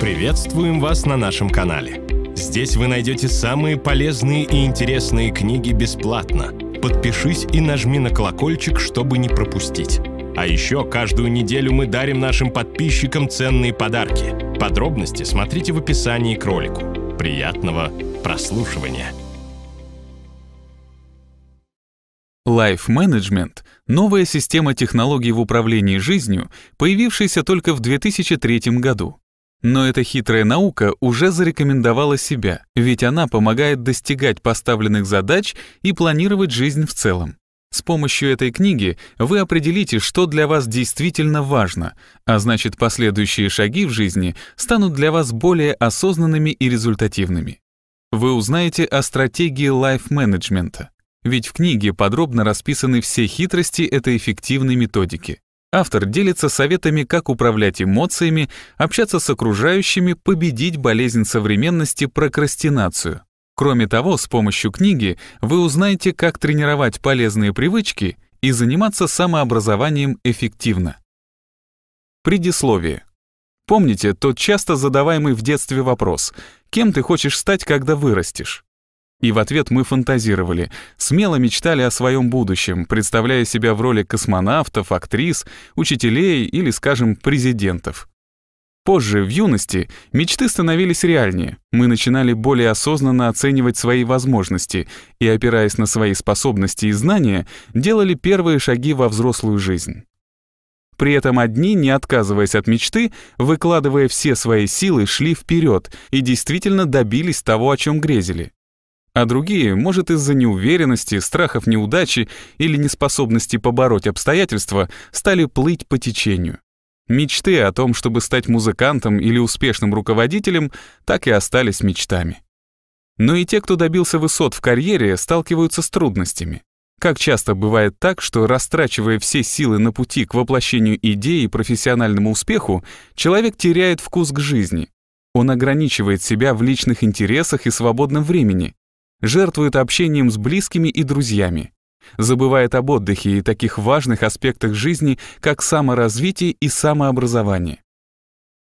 Приветствуем вас на нашем канале. Здесь вы найдете самые полезные и интересные книги бесплатно. Подпишись и нажми на колокольчик, чтобы не пропустить. А еще каждую неделю мы дарим нашим подписчикам ценные подарки. Подробности смотрите в описании к ролику. Приятного прослушивания! Life Management — новая система технологий в управлении жизнью, появившаяся только в 2003 году. Но эта хитрая наука уже зарекомендовала себя, ведь она помогает достигать поставленных задач и планировать жизнь в целом. С помощью этой книги вы определите, что для вас действительно важно, а значит последующие шаги в жизни станут для вас более осознанными и результативными. Вы узнаете о стратегии лайф-менеджмента, ведь в книге подробно расписаны все хитрости этой эффективной методики. Автор делится советами, как управлять эмоциями, общаться с окружающими, победить болезнь современности прокрастинацию. Кроме того, с помощью книги вы узнаете, как тренировать полезные привычки и заниматься самообразованием эффективно. Предисловие. Помните тот часто задаваемый в детстве вопрос «Кем ты хочешь стать, когда вырастешь?» И в ответ мы фантазировали, смело мечтали о своем будущем, представляя себя в роли космонавтов, актрис, учителей или, скажем, президентов. Позже, в юности, мечты становились реальнее, мы начинали более осознанно оценивать свои возможности и, опираясь на свои способности и знания, делали первые шаги во взрослую жизнь. При этом одни, не отказываясь от мечты, выкладывая все свои силы, шли вперед и действительно добились того, о чем грезили а другие, может, из-за неуверенности, страхов неудачи или неспособности побороть обстоятельства, стали плыть по течению. Мечты о том, чтобы стать музыкантом или успешным руководителем, так и остались мечтами. Но и те, кто добился высот в карьере, сталкиваются с трудностями. Как часто бывает так, что, растрачивая все силы на пути к воплощению идеи и профессиональному успеху, человек теряет вкус к жизни. Он ограничивает себя в личных интересах и свободном времени, жертвует общением с близкими и друзьями, забывает об отдыхе и таких важных аспектах жизни, как саморазвитие и самообразование.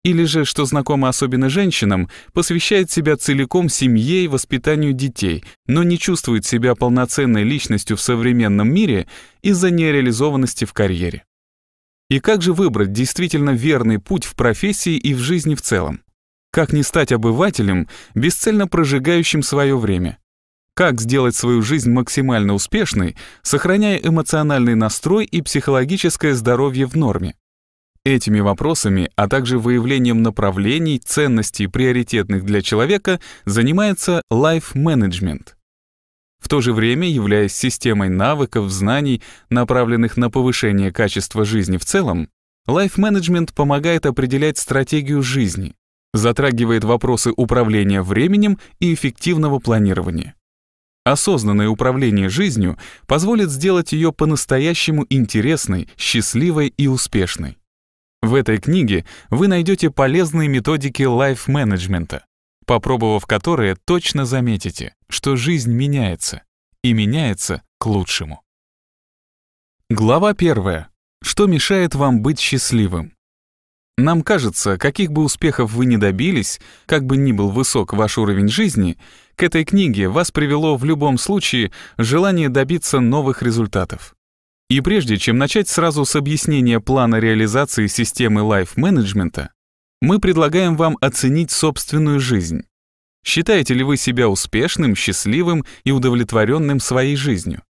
Или же, что знакомо особенно женщинам, посвящает себя целиком семье и воспитанию детей, но не чувствует себя полноценной личностью в современном мире из-за нереализованности в карьере. И как же выбрать действительно верный путь в профессии и в жизни в целом? Как не стать обывателем, бесцельно прожигающим свое время? Как сделать свою жизнь максимально успешной, сохраняя эмоциональный настрой и психологическое здоровье в норме? Этими вопросами, а также выявлением направлений, ценностей, приоритетных для человека, занимается Life Management. В то же время, являясь системой навыков, знаний, направленных на повышение качества жизни в целом, Life Management помогает определять стратегию жизни, затрагивает вопросы управления временем и эффективного планирования. Осознанное управление жизнью позволит сделать ее по-настоящему интересной, счастливой и успешной. В этой книге вы найдете полезные методики лайф-менеджмента, попробовав которые точно заметите, что жизнь меняется, и меняется к лучшему. Глава первая. Что мешает вам быть счастливым? Нам кажется, каких бы успехов вы ни добились, как бы ни был высок ваш уровень жизни, к этой книге вас привело в любом случае желание добиться новых результатов. И прежде чем начать сразу с объяснения плана реализации системы лайф-менеджмента, мы предлагаем вам оценить собственную жизнь. Считаете ли вы себя успешным, счастливым и удовлетворенным своей жизнью?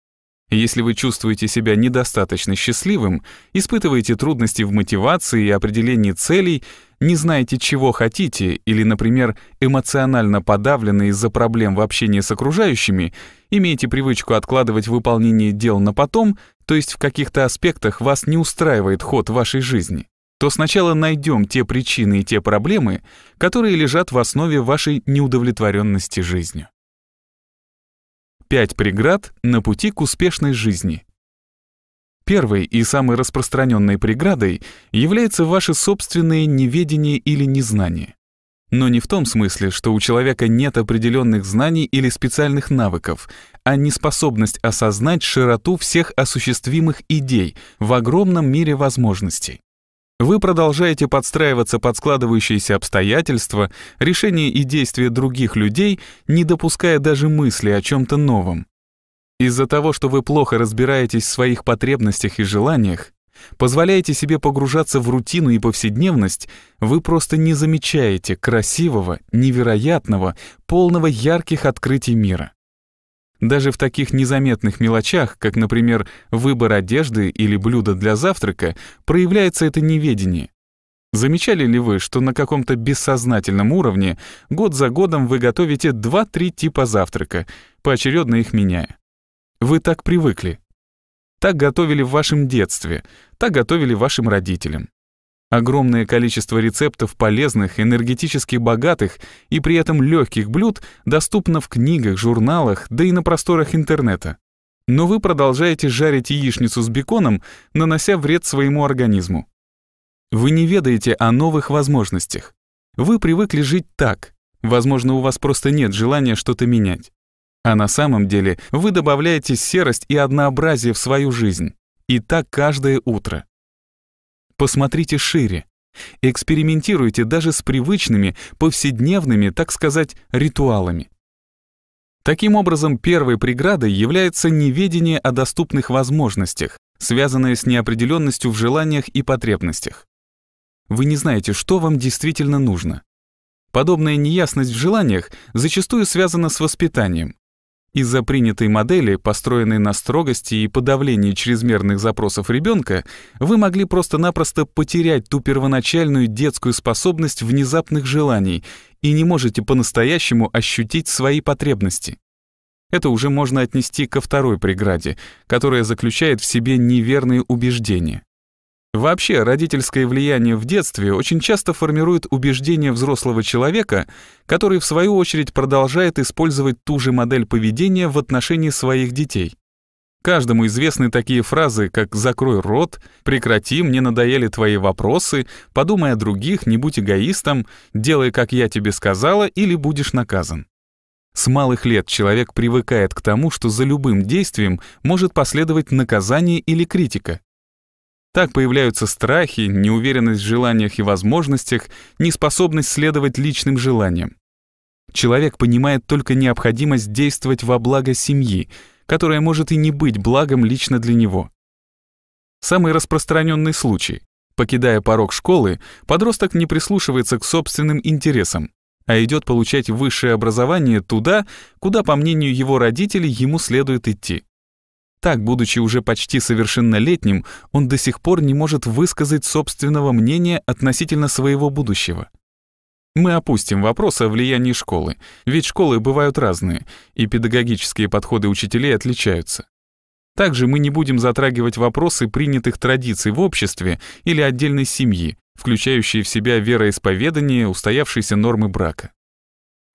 Если вы чувствуете себя недостаточно счастливым, испытываете трудности в мотивации и определении целей, не знаете, чего хотите, или, например, эмоционально подавлены из-за проблем в общении с окружающими, имеете привычку откладывать выполнение дел на потом, то есть в каких-то аспектах вас не устраивает ход вашей жизни, то сначала найдем те причины и те проблемы, которые лежат в основе вашей неудовлетворенности жизнью. Пять преград на пути к успешной жизни. Первой и самой распространенной преградой является ваше собственное неведение или незнание. Но не в том смысле, что у человека нет определенных знаний или специальных навыков, а неспособность осознать широту всех осуществимых идей в огромном мире возможностей. Вы продолжаете подстраиваться под складывающиеся обстоятельства, решения и действия других людей, не допуская даже мысли о чем-то новом. Из-за того, что вы плохо разбираетесь в своих потребностях и желаниях, позволяете себе погружаться в рутину и повседневность, вы просто не замечаете красивого, невероятного, полного ярких открытий мира. Даже в таких незаметных мелочах, как, например, выбор одежды или блюда для завтрака, проявляется это неведение. Замечали ли вы, что на каком-то бессознательном уровне год за годом вы готовите 2-3 типа завтрака, поочередно их меняя? Вы так привыкли. Так готовили в вашем детстве, так готовили вашим родителям. Огромное количество рецептов полезных, энергетически богатых и при этом легких блюд доступно в книгах, журналах, да и на просторах интернета. Но вы продолжаете жарить яичницу с беконом, нанося вред своему организму. Вы не ведаете о новых возможностях. Вы привыкли жить так. Возможно, у вас просто нет желания что-то менять. А на самом деле вы добавляете серость и однообразие в свою жизнь. И так каждое утро. Посмотрите шире. Экспериментируйте даже с привычными, повседневными, так сказать, ритуалами. Таким образом, первой преградой является неведение о доступных возможностях, связанное с неопределенностью в желаниях и потребностях. Вы не знаете, что вам действительно нужно. Подобная неясность в желаниях зачастую связана с воспитанием. Из-за принятой модели, построенной на строгости и подавлении чрезмерных запросов ребенка, вы могли просто-напросто потерять ту первоначальную детскую способность внезапных желаний и не можете по-настоящему ощутить свои потребности. Это уже можно отнести ко второй преграде, которая заключает в себе неверные убеждения. Вообще, родительское влияние в детстве очень часто формирует убеждения взрослого человека, который, в свою очередь, продолжает использовать ту же модель поведения в отношении своих детей. Каждому известны такие фразы, как «закрой рот», «прекрати, мне надоели твои вопросы», «подумай о других, не будь эгоистом», «делай, как я тебе сказала, или будешь наказан». С малых лет человек привыкает к тому, что за любым действием может последовать наказание или критика. Так появляются страхи, неуверенность в желаниях и возможностях, неспособность следовать личным желаниям. Человек понимает только необходимость действовать во благо семьи, которая может и не быть благом лично для него. Самый распространенный случай. Покидая порог школы, подросток не прислушивается к собственным интересам, а идет получать высшее образование туда, куда, по мнению его родителей, ему следует идти так, будучи уже почти совершеннолетним, он до сих пор не может высказать собственного мнения относительно своего будущего. Мы опустим вопрос о влиянии школы, ведь школы бывают разные, и педагогические подходы учителей отличаются. Также мы не будем затрагивать вопросы принятых традиций в обществе или отдельной семьи, включающие в себя вероисповедание, устоявшиеся нормы брака.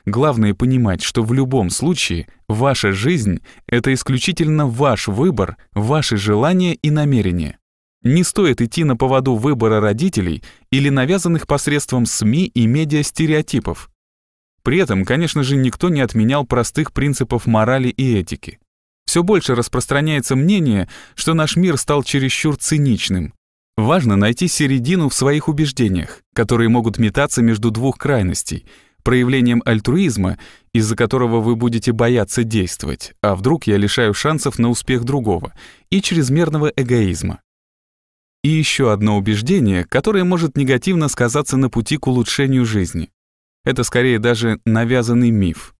Главное понимать, что в любом случае ваша жизнь — это исключительно ваш выбор, ваши желания и намерения. Не стоит идти на поводу выбора родителей или навязанных посредством СМИ и медиа стереотипов. При этом, конечно же, никто не отменял простых принципов морали и этики. Все больше распространяется мнение, что наш мир стал чересчур циничным. Важно найти середину в своих убеждениях, которые могут метаться между двух крайностей — проявлением альтруизма, из-за которого вы будете бояться действовать, а вдруг я лишаю шансов на успех другого, и чрезмерного эгоизма. И еще одно убеждение, которое может негативно сказаться на пути к улучшению жизни. Это скорее даже навязанный миф.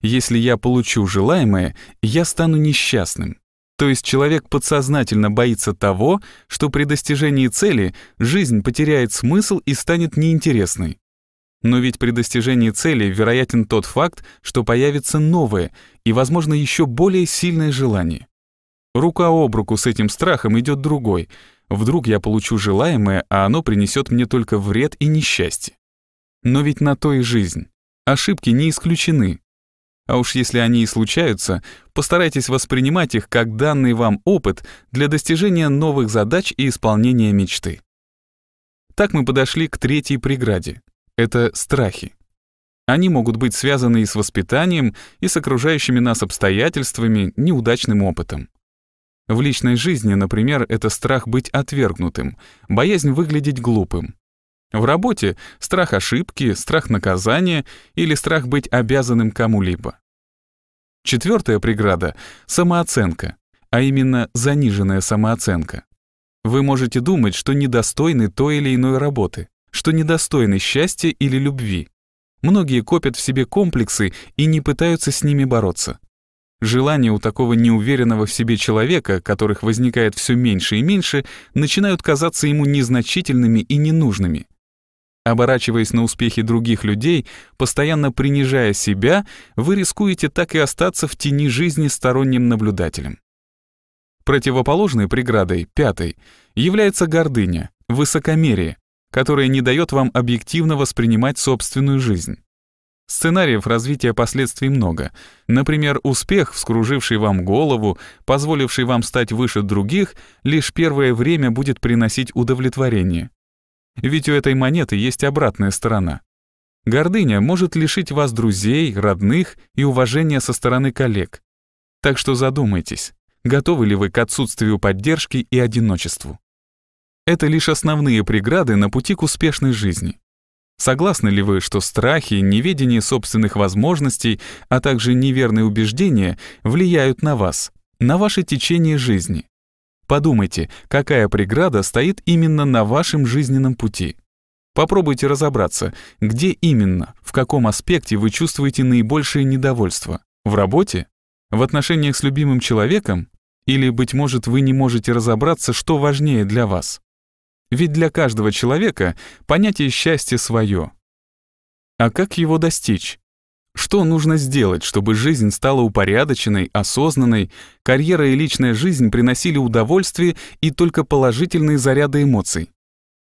Если я получу желаемое, я стану несчастным. То есть человек подсознательно боится того, что при достижении цели жизнь потеряет смысл и станет неинтересной. Но ведь при достижении цели вероятен тот факт, что появится новое и, возможно, еще более сильное желание. Рука об руку с этим страхом идет другой. Вдруг я получу желаемое, а оно принесет мне только вред и несчастье. Но ведь на то и жизнь. Ошибки не исключены. А уж если они и случаются, постарайтесь воспринимать их как данный вам опыт для достижения новых задач и исполнения мечты. Так мы подошли к третьей преграде — это страхи. Они могут быть связаны и с воспитанием, и с окружающими нас обстоятельствами, неудачным опытом. В личной жизни, например, это страх быть отвергнутым, боязнь выглядеть глупым. В работе — страх ошибки, страх наказания или страх быть обязанным кому-либо. Четвертая преграда — самооценка, а именно заниженная самооценка. Вы можете думать, что недостойны той или иной работы — что недостойны счастья или любви. Многие копят в себе комплексы и не пытаются с ними бороться. Желания у такого неуверенного в себе человека, которых возникает все меньше и меньше, начинают казаться ему незначительными и ненужными. Оборачиваясь на успехи других людей, постоянно принижая себя, вы рискуете так и остаться в тени жизни сторонним наблюдателем. Противоположной преградой, пятой, является гордыня, высокомерие, которое не дает вам объективно воспринимать собственную жизнь. Сценариев развития последствий много. Например, успех, вскруживший вам голову, позволивший вам стать выше других, лишь первое время будет приносить удовлетворение. Ведь у этой монеты есть обратная сторона. Гордыня может лишить вас друзей, родных и уважения со стороны коллег. Так что задумайтесь, готовы ли вы к отсутствию поддержки и одиночеству. Это лишь основные преграды на пути к успешной жизни. Согласны ли вы, что страхи, неведение собственных возможностей, а также неверные убеждения влияют на вас, на ваше течение жизни? Подумайте, какая преграда стоит именно на вашем жизненном пути. Попробуйте разобраться, где именно, в каком аспекте вы чувствуете наибольшее недовольство. В работе? В отношениях с любимым человеком? Или, быть может, вы не можете разобраться, что важнее для вас? ведь для каждого человека понятие счастья свое. А как его достичь? Что нужно сделать, чтобы жизнь стала упорядоченной, осознанной, карьера и личная жизнь приносили удовольствие и только положительные заряды эмоций?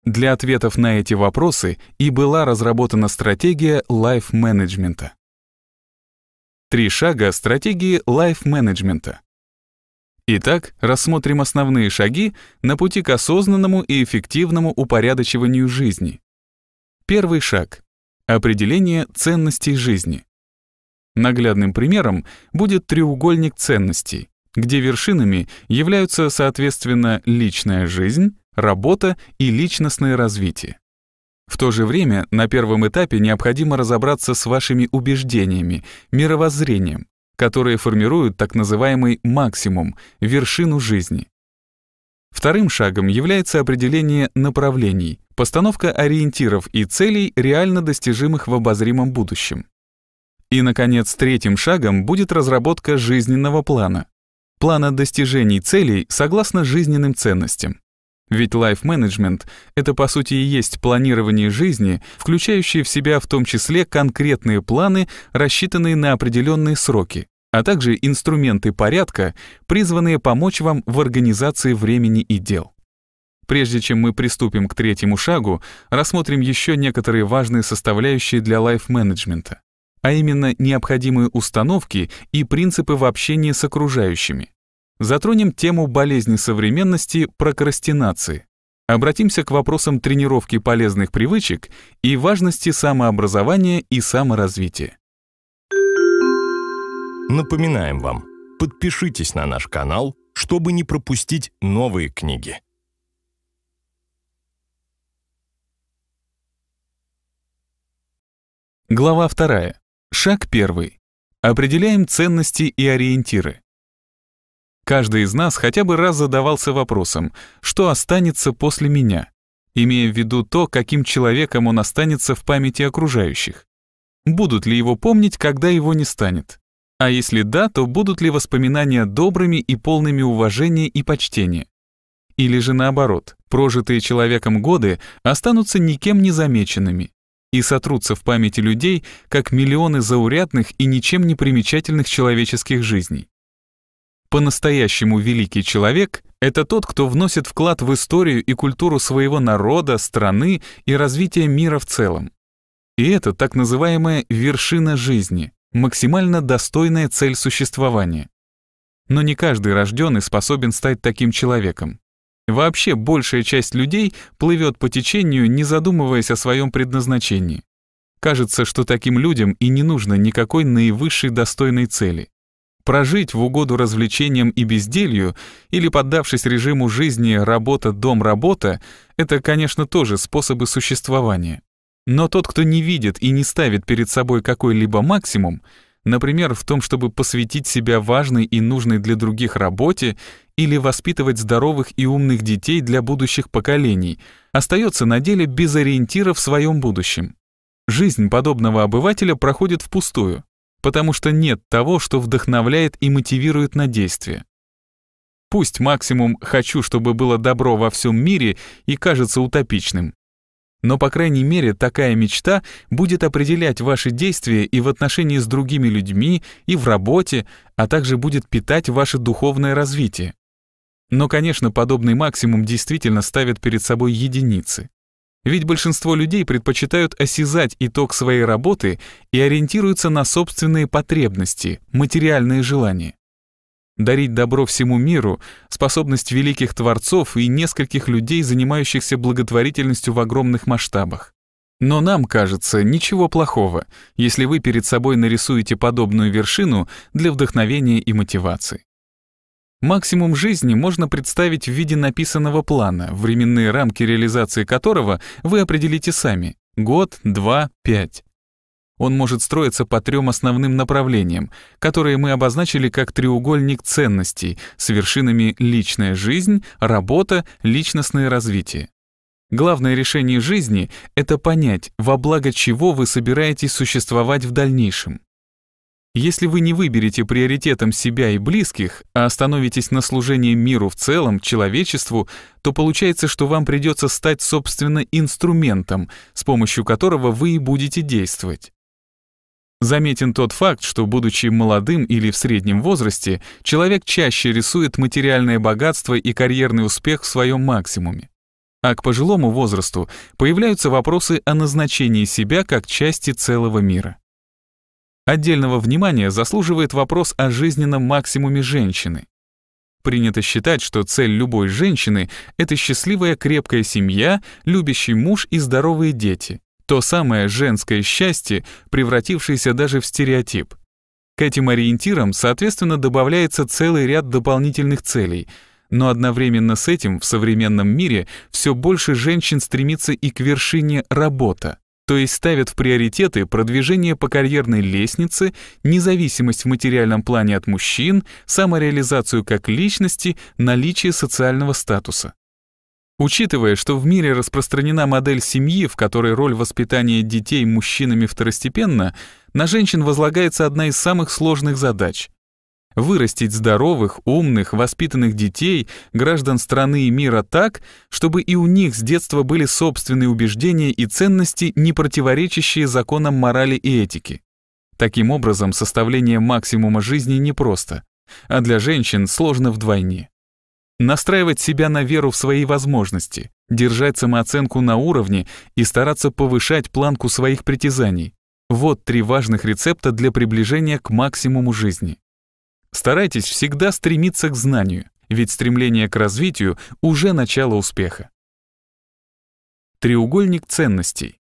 Для ответов на эти вопросы и была разработана стратегия лайф-менеджмента. Три шага стратегии лайф-менеджмента. Итак, рассмотрим основные шаги на пути к осознанному и эффективному упорядочиванию жизни. Первый шаг — определение ценностей жизни. Наглядным примером будет треугольник ценностей, где вершинами являются, соответственно, личная жизнь, работа и личностное развитие. В то же время на первом этапе необходимо разобраться с вашими убеждениями, мировоззрением, которые формируют так называемый максимум, вершину жизни. Вторым шагом является определение направлений, постановка ориентиров и целей, реально достижимых в обозримом будущем. И, наконец, третьим шагом будет разработка жизненного плана, плана достижений целей согласно жизненным ценностям. Ведь life management — это, по сути, и есть планирование жизни, включающее в себя в том числе конкретные планы, рассчитанные на определенные сроки а также инструменты порядка, призванные помочь вам в организации времени и дел. Прежде чем мы приступим к третьему шагу, рассмотрим еще некоторые важные составляющие для лайф-менеджмента, а именно необходимые установки и принципы в общении с окружающими. Затронем тему болезни современности прокрастинации. Обратимся к вопросам тренировки полезных привычек и важности самообразования и саморазвития. Напоминаем вам, подпишитесь на наш канал, чтобы не пропустить новые книги. Глава 2. Шаг 1. Определяем ценности и ориентиры. Каждый из нас хотя бы раз задавался вопросом, что останется после меня, имея в виду то, каким человеком он останется в памяти окружающих. Будут ли его помнить, когда его не станет? А если да, то будут ли воспоминания добрыми и полными уважения и почтения? Или же наоборот, прожитые человеком годы останутся никем не замеченными и сотрутся в памяти людей, как миллионы заурядных и ничем не примечательных человеческих жизней. По-настоящему великий человек — это тот, кто вносит вклад в историю и культуру своего народа, страны и развития мира в целом. И это так называемая вершина жизни, максимально достойная цель существования. Но не каждый рожденный способен стать таким человеком. Вообще большая часть людей плывет по течению, не задумываясь о своем предназначении. Кажется, что таким людям и не нужно никакой наивысшей достойной цели. Прожить в угоду развлечениям и безделью или поддавшись режиму жизни работа-дом-работа — это, конечно, тоже способы существования. Но тот, кто не видит и не ставит перед собой какой-либо максимум, например, в том, чтобы посвятить себя важной и нужной для других работе или воспитывать здоровых и умных детей для будущих поколений, остается на деле без ориентира в своем будущем. Жизнь подобного обывателя проходит впустую, потому что нет того, что вдохновляет и мотивирует на действие. Пусть максимум «хочу, чтобы было добро во всем мире» и кажется утопичным, но, по крайней мере, такая мечта будет определять ваши действия и в отношении с другими людьми, и в работе, а также будет питать ваше духовное развитие. Но, конечно, подобный максимум действительно ставит перед собой единицы. Ведь большинство людей предпочитают осязать итог своей работы и ориентируются на собственные потребности, материальные желания дарить добро всему миру, способность великих творцов и нескольких людей, занимающихся благотворительностью в огромных масштабах. Но нам кажется, ничего плохого, если вы перед собой нарисуете подобную вершину для вдохновения и мотивации. Максимум жизни можно представить в виде написанного плана, временные рамки реализации которого вы определите сами — год, два, пять. Он может строиться по трем основным направлениям, которые мы обозначили как треугольник ценностей с вершинами «личная жизнь», «работа», «личностное развитие». Главное решение жизни — это понять, во благо чего вы собираетесь существовать в дальнейшем. Если вы не выберете приоритетом себя и близких, а остановитесь на служении миру в целом, человечеству, то получается, что вам придется стать, собственно, инструментом, с помощью которого вы и будете действовать. Заметен тот факт, что, будучи молодым или в среднем возрасте, человек чаще рисует материальное богатство и карьерный успех в своем максимуме. А к пожилому возрасту появляются вопросы о назначении себя как части целого мира. Отдельного внимания заслуживает вопрос о жизненном максимуме женщины. Принято считать, что цель любой женщины — это счастливая крепкая семья, любящий муж и здоровые дети то самое женское счастье, превратившееся даже в стереотип. К этим ориентирам, соответственно, добавляется целый ряд дополнительных целей, но одновременно с этим в современном мире все больше женщин стремится и к вершине работа, то есть ставят в приоритеты продвижение по карьерной лестнице, независимость в материальном плане от мужчин, самореализацию как личности, наличие социального статуса. Учитывая, что в мире распространена модель семьи, в которой роль воспитания детей мужчинами второстепенна, на женщин возлагается одна из самых сложных задач. Вырастить здоровых, умных, воспитанных детей, граждан страны и мира так, чтобы и у них с детства были собственные убеждения и ценности, не противоречащие законам морали и этики. Таким образом, составление максимума жизни непросто, а для женщин сложно вдвойне. Настраивать себя на веру в свои возможности, держать самооценку на уровне и стараться повышать планку своих притязаний. Вот три важных рецепта для приближения к максимуму жизни. Старайтесь всегда стремиться к знанию, ведь стремление к развитию уже начало успеха. Треугольник ценностей.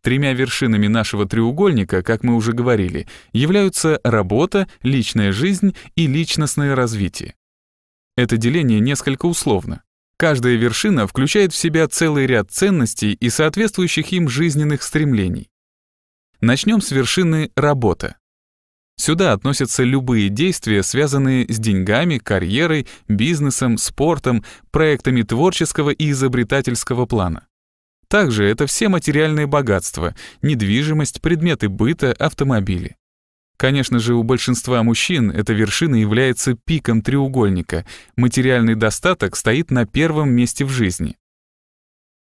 Тремя вершинами нашего треугольника, как мы уже говорили, являются работа, личная жизнь и личностное развитие. Это деление несколько условно. Каждая вершина включает в себя целый ряд ценностей и соответствующих им жизненных стремлений. Начнем с вершины «работа». Сюда относятся любые действия, связанные с деньгами, карьерой, бизнесом, спортом, проектами творческого и изобретательского плана. Также это все материальные богатства, недвижимость, предметы быта, автомобили. Конечно же, у большинства мужчин эта вершина является пиком треугольника. Материальный достаток стоит на первом месте в жизни.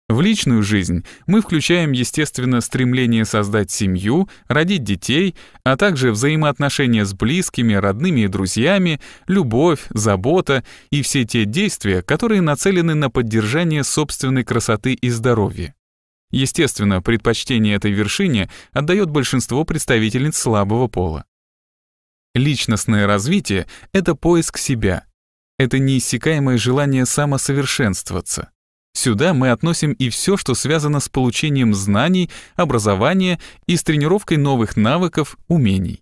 В личную жизнь мы включаем, естественно, стремление создать семью, родить детей, а также взаимоотношения с близкими, родными и друзьями, любовь, забота и все те действия, которые нацелены на поддержание собственной красоты и здоровья. Естественно, предпочтение этой вершине отдает большинство представительниц слабого пола. Личностное развитие — это поиск себя. Это неиссякаемое желание самосовершенствоваться. Сюда мы относим и все, что связано с получением знаний, образования и с тренировкой новых навыков, умений.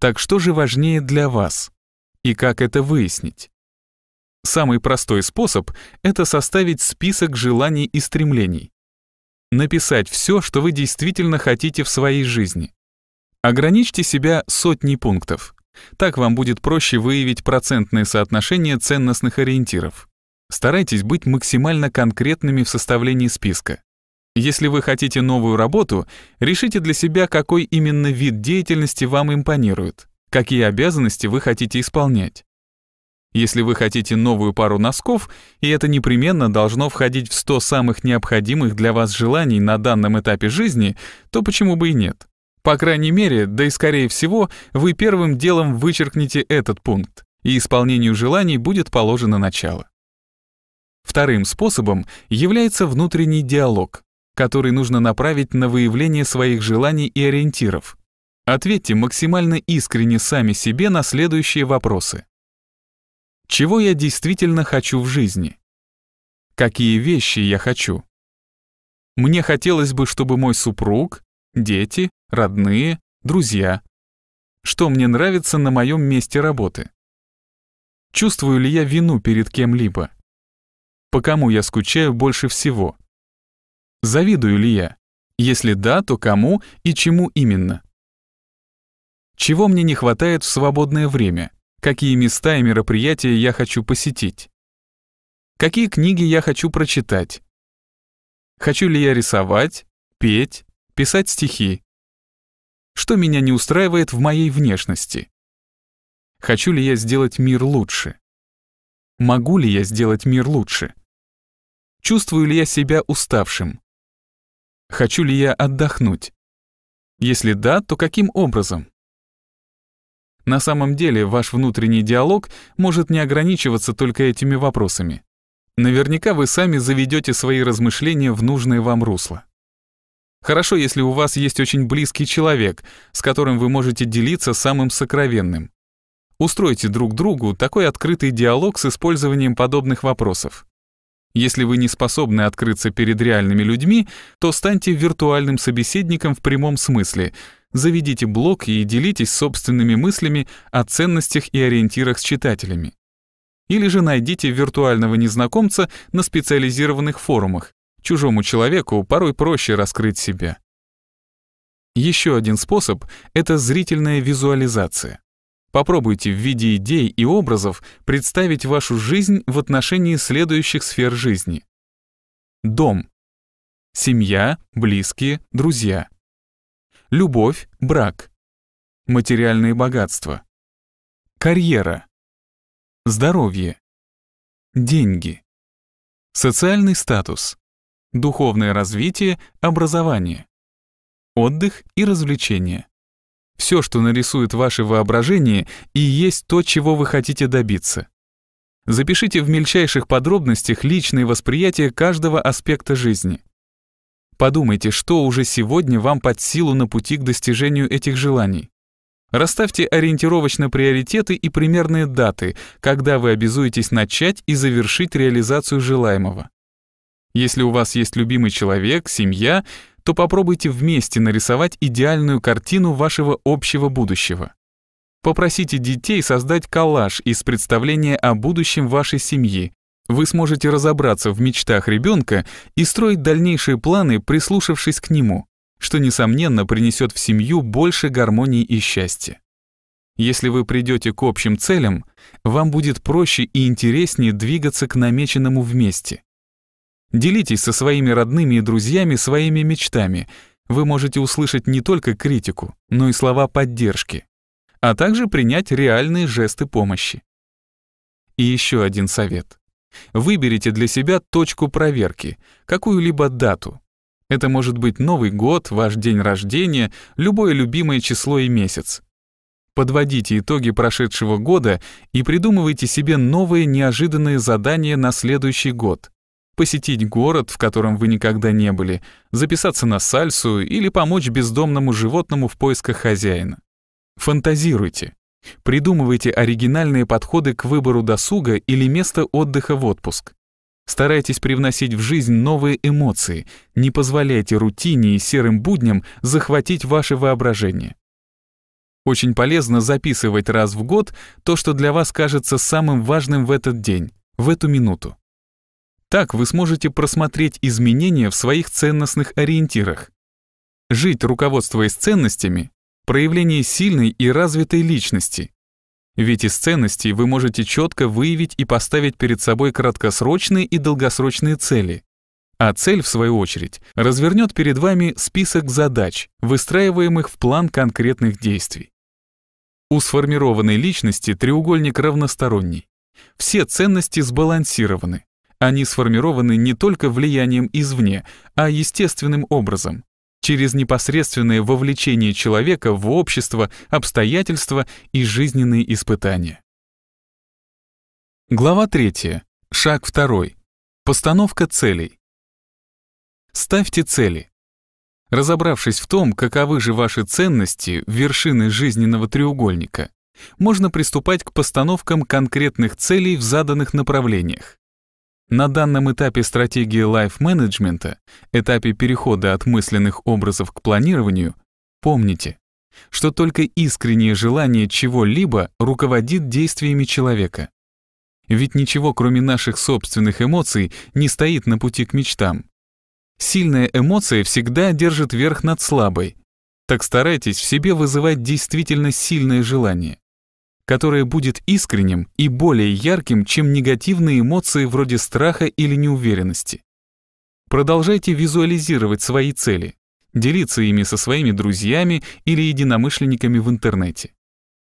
Так что же важнее для вас? И как это выяснить? Самый простой способ — это составить список желаний и стремлений написать все, что вы действительно хотите в своей жизни. Ограничьте себя сотней пунктов. Так вам будет проще выявить процентное соотношение ценностных ориентиров. Старайтесь быть максимально конкретными в составлении списка. Если вы хотите новую работу, решите для себя, какой именно вид деятельности вам импонирует, какие обязанности вы хотите исполнять если вы хотите новую пару носков, и это непременно должно входить в 100 самых необходимых для вас желаний на данном этапе жизни, то почему бы и нет? По крайней мере, да и скорее всего, вы первым делом вычеркнете этот пункт, и исполнению желаний будет положено начало. Вторым способом является внутренний диалог, который нужно направить на выявление своих желаний и ориентиров. Ответьте максимально искренне сами себе на следующие вопросы. Чего я действительно хочу в жизни? Какие вещи я хочу? Мне хотелось бы, чтобы мой супруг, дети, родные, друзья. Что мне нравится на моем месте работы? Чувствую ли я вину перед кем-либо? По кому я скучаю больше всего? Завидую ли я? Если да, то кому и чему именно? Чего мне не хватает в свободное время? какие места и мероприятия я хочу посетить, какие книги я хочу прочитать, хочу ли я рисовать, петь, писать стихи, что меня не устраивает в моей внешности, хочу ли я сделать мир лучше, могу ли я сделать мир лучше, чувствую ли я себя уставшим, хочу ли я отдохнуть, если да, то каким образом? На самом деле ваш внутренний диалог может не ограничиваться только этими вопросами. Наверняка вы сами заведете свои размышления в нужное вам русло. Хорошо, если у вас есть очень близкий человек, с которым вы можете делиться самым сокровенным. Устройте друг другу такой открытый диалог с использованием подобных вопросов. Если вы не способны открыться перед реальными людьми, то станьте виртуальным собеседником в прямом смысле — заведите блог и делитесь собственными мыслями о ценностях и ориентирах с читателями. Или же найдите виртуального незнакомца на специализированных форумах. Чужому человеку порой проще раскрыть себя. Еще один способ — это зрительная визуализация. Попробуйте в виде идей и образов представить вашу жизнь в отношении следующих сфер жизни. Дом. Семья, близкие, друзья любовь, брак, материальные богатства, карьера, здоровье, деньги, социальный статус, духовное развитие, образование, отдых и развлечения. Все, что нарисует ваше воображение, и есть то, чего вы хотите добиться. Запишите в мельчайших подробностях личные восприятия каждого аспекта жизни. Подумайте, что уже сегодня вам под силу на пути к достижению этих желаний. Расставьте ориентировочно приоритеты и примерные даты, когда вы обязуетесь начать и завершить реализацию желаемого. Если у вас есть любимый человек, семья, то попробуйте вместе нарисовать идеальную картину вашего общего будущего. Попросите детей создать коллаж из представления о будущем вашей семьи, вы сможете разобраться в мечтах ребенка и строить дальнейшие планы, прислушавшись к нему, что, несомненно, принесет в семью больше гармонии и счастья. Если вы придете к общим целям, вам будет проще и интереснее двигаться к намеченному вместе. Делитесь со своими родными и друзьями своими мечтами. Вы можете услышать не только критику, но и слова поддержки, а также принять реальные жесты помощи. И еще один совет. Выберите для себя точку проверки, какую-либо дату. Это может быть Новый год, ваш день рождения, любое любимое число и месяц. Подводите итоги прошедшего года и придумывайте себе новые неожиданные задания на следующий год. Посетить город, в котором вы никогда не были, записаться на сальсу или помочь бездомному животному в поисках хозяина. Фантазируйте. Придумывайте оригинальные подходы к выбору досуга или места отдыха в отпуск. Старайтесь привносить в жизнь новые эмоции, не позволяйте рутине и серым будням захватить ваше воображение. Очень полезно записывать раз в год то, что для вас кажется самым важным в этот день, в эту минуту. Так вы сможете просмотреть изменения в своих ценностных ориентирах. Жить, руководствуясь ценностями, проявление сильной и развитой личности. Ведь из ценностей вы можете четко выявить и поставить перед собой краткосрочные и долгосрочные цели. А цель, в свою очередь, развернет перед вами список задач, выстраиваемых в план конкретных действий. У сформированной личности треугольник равносторонний. Все ценности сбалансированы. Они сформированы не только влиянием извне, а естественным образом через непосредственное вовлечение человека в общество, обстоятельства и жизненные испытания. Глава 3. Шаг 2. Постановка целей. Ставьте цели. Разобравшись в том, каковы же ваши ценности, вершины жизненного треугольника, можно приступать к постановкам конкретных целей в заданных направлениях. На данном этапе стратегии лайф-менеджмента, этапе перехода от мысленных образов к планированию, помните, что только искреннее желание чего-либо руководит действиями человека. Ведь ничего, кроме наших собственных эмоций, не стоит на пути к мечтам. Сильная эмоция всегда держит верх над слабой. Так старайтесь в себе вызывать действительно сильное желание которое будет искренним и более ярким, чем негативные эмоции вроде страха или неуверенности. Продолжайте визуализировать свои цели, делиться ими со своими друзьями или единомышленниками в интернете.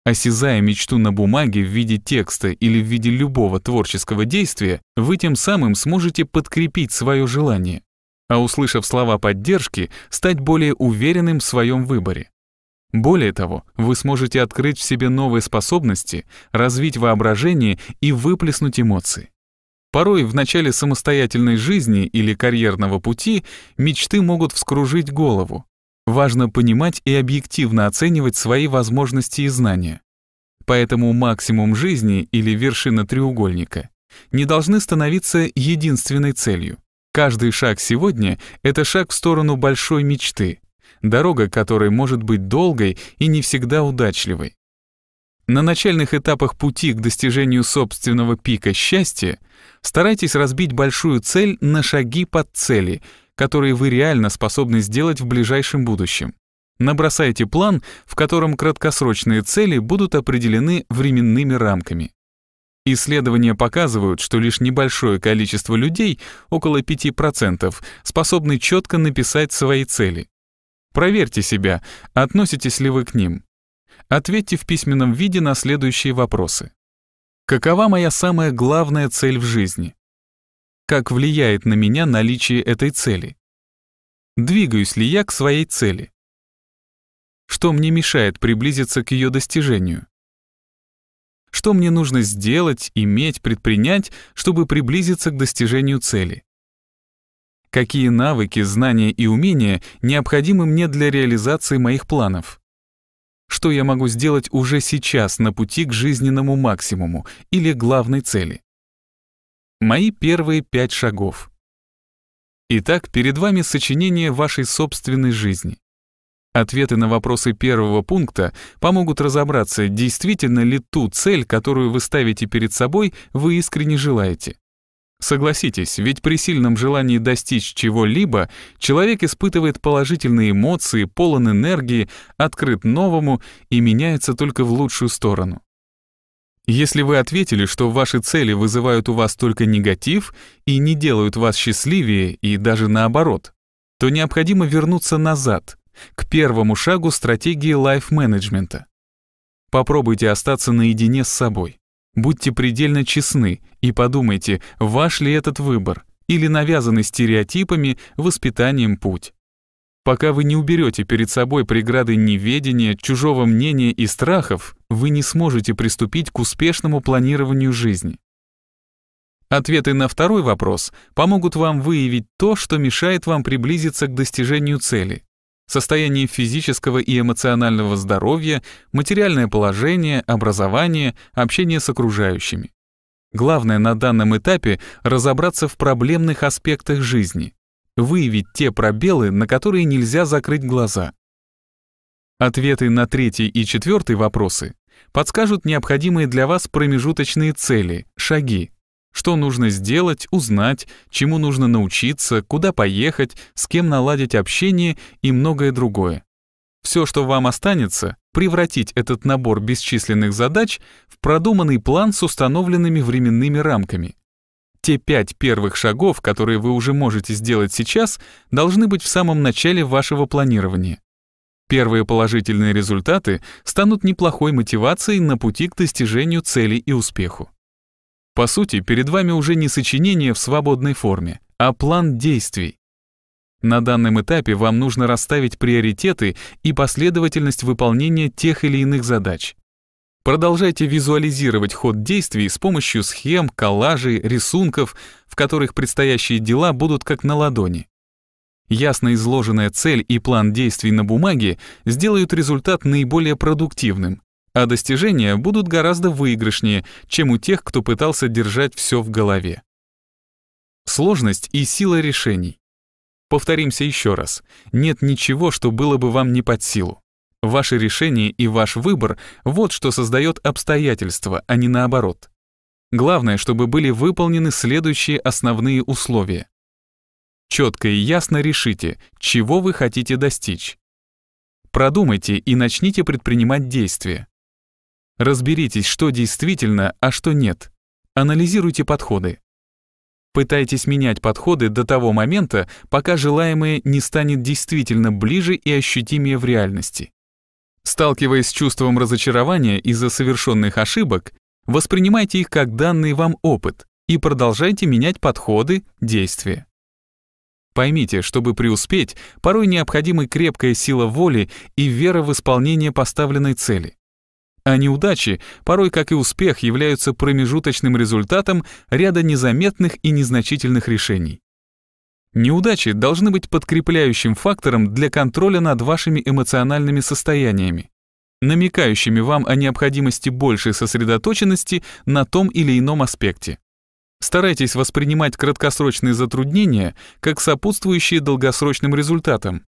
Осязая мечту на бумаге в виде текста или в виде любого творческого действия, вы тем самым сможете подкрепить свое желание, а услышав слова поддержки, стать более уверенным в своем выборе. Более того, вы сможете открыть в себе новые способности, развить воображение и выплеснуть эмоции. Порой в начале самостоятельной жизни или карьерного пути мечты могут вскружить голову. Важно понимать и объективно оценивать свои возможности и знания. Поэтому максимум жизни или вершина треугольника не должны становиться единственной целью. Каждый шаг сегодня — это шаг в сторону большой мечты, дорога которой может быть долгой и не всегда удачливой. На начальных этапах пути к достижению собственного пика счастья старайтесь разбить большую цель на шаги под цели, которые вы реально способны сделать в ближайшем будущем. Набросайте план, в котором краткосрочные цели будут определены временными рамками. Исследования показывают, что лишь небольшое количество людей, около 5%, способны четко написать свои цели. Проверьте себя, относитесь ли вы к ним. Ответьте в письменном виде на следующие вопросы. Какова моя самая главная цель в жизни? Как влияет на меня наличие этой цели? Двигаюсь ли я к своей цели? Что мне мешает приблизиться к ее достижению? Что мне нужно сделать, иметь, предпринять, чтобы приблизиться к достижению цели? какие навыки, знания и умения необходимы мне для реализации моих планов. Что я могу сделать уже сейчас на пути к жизненному максимуму или главной цели? Мои первые пять шагов. Итак, перед вами сочинение вашей собственной жизни. Ответы на вопросы первого пункта помогут разобраться, действительно ли ту цель, которую вы ставите перед собой, вы искренне желаете. Согласитесь, ведь при сильном желании достичь чего-либо человек испытывает положительные эмоции, полон энергии, открыт новому и меняется только в лучшую сторону. Если вы ответили, что ваши цели вызывают у вас только негатив и не делают вас счастливее и даже наоборот, то необходимо вернуться назад, к первому шагу стратегии лайф-менеджмента. Попробуйте остаться наедине с собой. Будьте предельно честны и подумайте, ваш ли этот выбор или навязанный стереотипами, воспитанием путь. Пока вы не уберете перед собой преграды неведения, чужого мнения и страхов, вы не сможете приступить к успешному планированию жизни. Ответы на второй вопрос помогут вам выявить то, что мешает вам приблизиться к достижению цели состояние физического и эмоционального здоровья, материальное положение, образование, общение с окружающими. Главное на данном этапе разобраться в проблемных аспектах жизни, выявить те пробелы, на которые нельзя закрыть глаза. Ответы на третий и четвертый вопросы подскажут необходимые для вас промежуточные цели, шаги, что нужно сделать, узнать, чему нужно научиться, куда поехать, с кем наладить общение и многое другое. Все, что вам останется, превратить этот набор бесчисленных задач в продуманный план с установленными временными рамками. Те пять первых шагов, которые вы уже можете сделать сейчас, должны быть в самом начале вашего планирования. Первые положительные результаты станут неплохой мотивацией на пути к достижению цели и успеху. По сути, перед вами уже не сочинение в свободной форме, а план действий. На данном этапе вам нужно расставить приоритеты и последовательность выполнения тех или иных задач. Продолжайте визуализировать ход действий с помощью схем, коллажей, рисунков, в которых предстоящие дела будут как на ладони. Ясно изложенная цель и план действий на бумаге сделают результат наиболее продуктивным, а достижения будут гораздо выигрышнее, чем у тех, кто пытался держать все в голове. Сложность и сила решений. Повторимся еще раз. Нет ничего, что было бы вам не под силу. Ваши решения и ваш выбор — вот что создает обстоятельства, а не наоборот. Главное, чтобы были выполнены следующие основные условия. Четко и ясно решите, чего вы хотите достичь. Продумайте и начните предпринимать действия. Разберитесь, что действительно, а что нет. Анализируйте подходы. Пытайтесь менять подходы до того момента, пока желаемое не станет действительно ближе и ощутимее в реальности. Сталкиваясь с чувством разочарования из-за совершенных ошибок, воспринимайте их как данный вам опыт и продолжайте менять подходы, действия. Поймите, чтобы преуспеть, порой необходима крепкая сила воли и вера в исполнение поставленной цели а неудачи, порой как и успех, являются промежуточным результатом ряда незаметных и незначительных решений. Неудачи должны быть подкрепляющим фактором для контроля над вашими эмоциональными состояниями, намекающими вам о необходимости большей сосредоточенности на том или ином аспекте. Старайтесь воспринимать краткосрочные затруднения как сопутствующие долгосрочным результатам,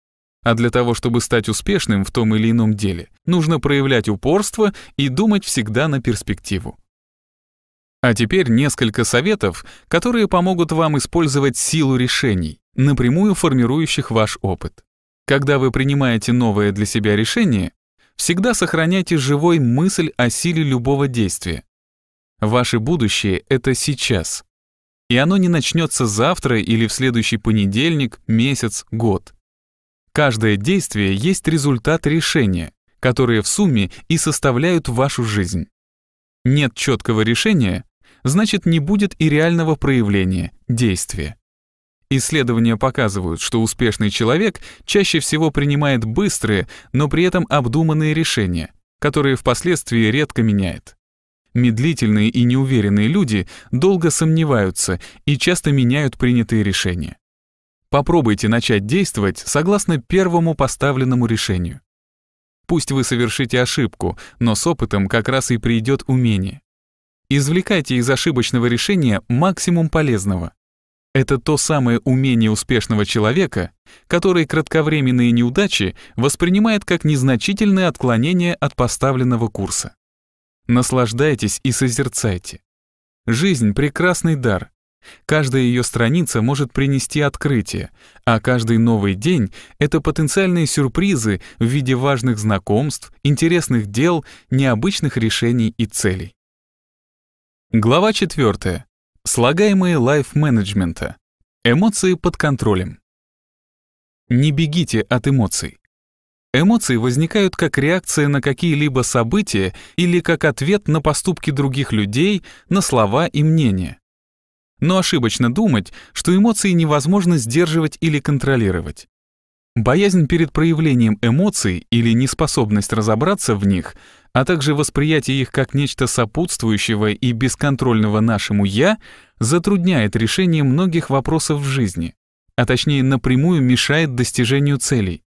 а для того, чтобы стать успешным в том или ином деле, нужно проявлять упорство и думать всегда на перспективу. А теперь несколько советов, которые помогут вам использовать силу решений, напрямую формирующих ваш опыт. Когда вы принимаете новое для себя решение, всегда сохраняйте живой мысль о силе любого действия. Ваше будущее — это сейчас. И оно не начнется завтра или в следующий понедельник, месяц, год. Каждое действие есть результат решения, которые в сумме и составляют вашу жизнь. Нет четкого решения, значит не будет и реального проявления, действия. Исследования показывают, что успешный человек чаще всего принимает быстрые, но при этом обдуманные решения, которые впоследствии редко меняет. Медлительные и неуверенные люди долго сомневаются и часто меняют принятые решения. Попробуйте начать действовать согласно первому поставленному решению. Пусть вы совершите ошибку, но с опытом как раз и придет умение. Извлекайте из ошибочного решения максимум полезного. Это то самое умение успешного человека, который кратковременные неудачи воспринимает как незначительное отклонение от поставленного курса. Наслаждайтесь и созерцайте. Жизнь — прекрасный дар, Каждая ее страница может принести открытие, а каждый новый день — это потенциальные сюрпризы в виде важных знакомств, интересных дел, необычных решений и целей. Глава 4. Слагаемые лайф-менеджмента. Эмоции под контролем. Не бегите от эмоций. Эмоции возникают как реакция на какие-либо события или как ответ на поступки других людей, на слова и мнения. Но ошибочно думать, что эмоции невозможно сдерживать или контролировать. Боязнь перед проявлением эмоций или неспособность разобраться в них, а также восприятие их как нечто сопутствующего и бесконтрольного нашему «я» затрудняет решение многих вопросов в жизни, а точнее напрямую мешает достижению целей.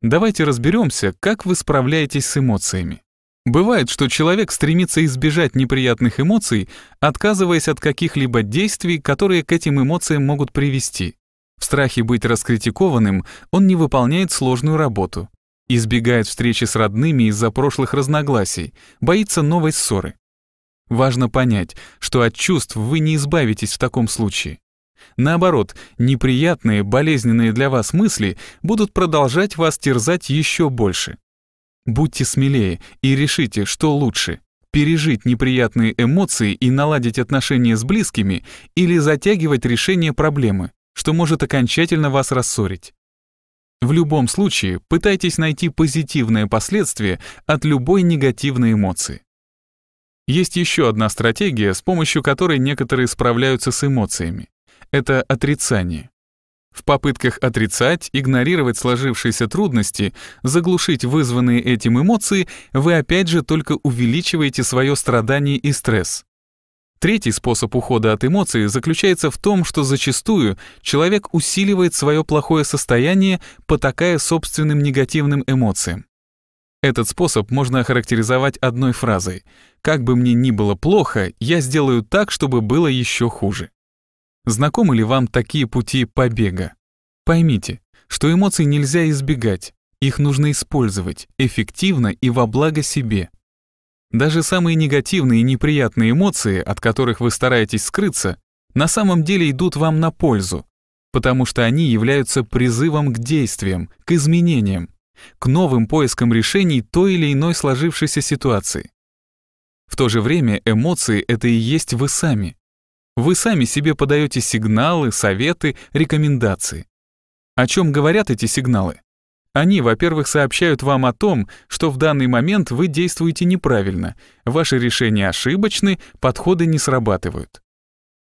Давайте разберемся, как вы справляетесь с эмоциями. Бывает, что человек стремится избежать неприятных эмоций, отказываясь от каких-либо действий, которые к этим эмоциям могут привести. В страхе быть раскритикованным он не выполняет сложную работу, избегает встречи с родными из-за прошлых разногласий, боится новой ссоры. Важно понять, что от чувств вы не избавитесь в таком случае. Наоборот, неприятные, болезненные для вас мысли будут продолжать вас терзать еще больше. Будьте смелее и решите, что лучше – пережить неприятные эмоции и наладить отношения с близкими или затягивать решение проблемы, что может окончательно вас рассорить. В любом случае, пытайтесь найти позитивное последствие от любой негативной эмоции. Есть еще одна стратегия, с помощью которой некоторые справляются с эмоциями. Это отрицание. В попытках отрицать, игнорировать сложившиеся трудности, заглушить вызванные этим эмоции, вы опять же только увеличиваете свое страдание и стресс. Третий способ ухода от эмоций заключается в том, что зачастую человек усиливает свое плохое состояние, потакая собственным негативным эмоциям. Этот способ можно охарактеризовать одной фразой «Как бы мне ни было плохо, я сделаю так, чтобы было еще хуже». Знакомы ли вам такие пути побега? Поймите, что эмоций нельзя избегать, их нужно использовать эффективно и во благо себе. Даже самые негативные и неприятные эмоции, от которых вы стараетесь скрыться, на самом деле идут вам на пользу, потому что они являются призывом к действиям, к изменениям, к новым поискам решений той или иной сложившейся ситуации. В то же время эмоции — это и есть вы сами. Вы сами себе подаете сигналы, советы, рекомендации. О чем говорят эти сигналы? Они, во-первых, сообщают вам о том, что в данный момент вы действуете неправильно, ваши решения ошибочны, подходы не срабатывают.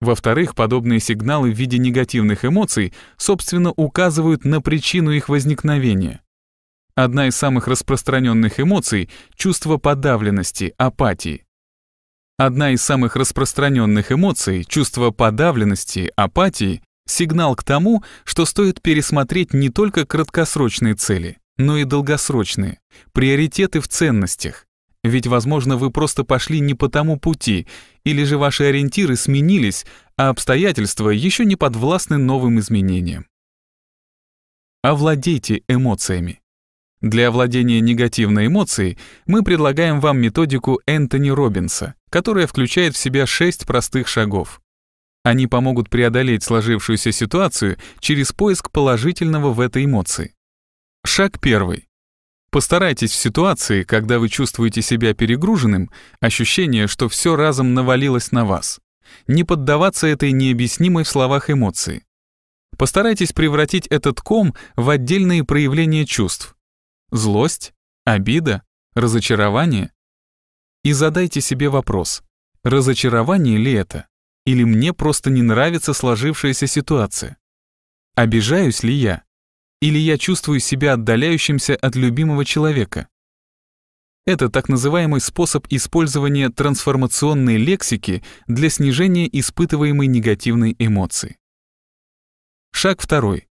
Во-вторых, подобные сигналы в виде негативных эмоций, собственно, указывают на причину их возникновения. Одна из самых распространенных эмоций — чувство подавленности, апатии. Одна из самых распространенных эмоций, чувство подавленности, апатии, сигнал к тому, что стоит пересмотреть не только краткосрочные цели, но и долгосрочные, приоритеты в ценностях. Ведь, возможно, вы просто пошли не по тому пути, или же ваши ориентиры сменились, а обстоятельства еще не подвластны новым изменениям. Овладейте эмоциями. Для овладения негативной эмоцией мы предлагаем вам методику Энтони Робинса, которая включает в себя шесть простых шагов. Они помогут преодолеть сложившуюся ситуацию через поиск положительного в этой эмоции. Шаг первый. Постарайтесь в ситуации, когда вы чувствуете себя перегруженным, ощущение, что все разом навалилось на вас. Не поддаваться этой необъяснимой в словах эмоции. Постарайтесь превратить этот ком в отдельные проявления чувств, Злость? Обида? Разочарование? И задайте себе вопрос, разочарование ли это? Или мне просто не нравится сложившаяся ситуация? Обижаюсь ли я? Или я чувствую себя отдаляющимся от любимого человека? Это так называемый способ использования трансформационной лексики для снижения испытываемой негативной эмоции. Шаг второй.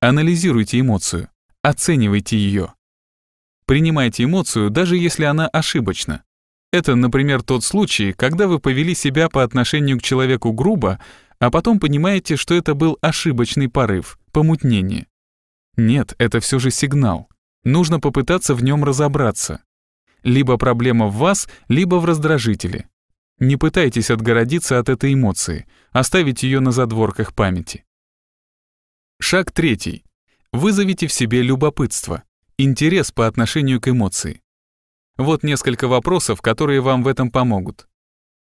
Анализируйте эмоцию, оценивайте ее, Принимайте эмоцию, даже если она ошибочна. Это, например, тот случай, когда вы повели себя по отношению к человеку грубо, а потом понимаете, что это был ошибочный порыв, помутнение. Нет, это все же сигнал. Нужно попытаться в нем разобраться. Либо проблема в вас, либо в раздражителе. Не пытайтесь отгородиться от этой эмоции, оставить ее на задворках памяти. Шаг третий. Вызовите в себе любопытство. Интерес по отношению к эмоции. Вот несколько вопросов, которые вам в этом помогут.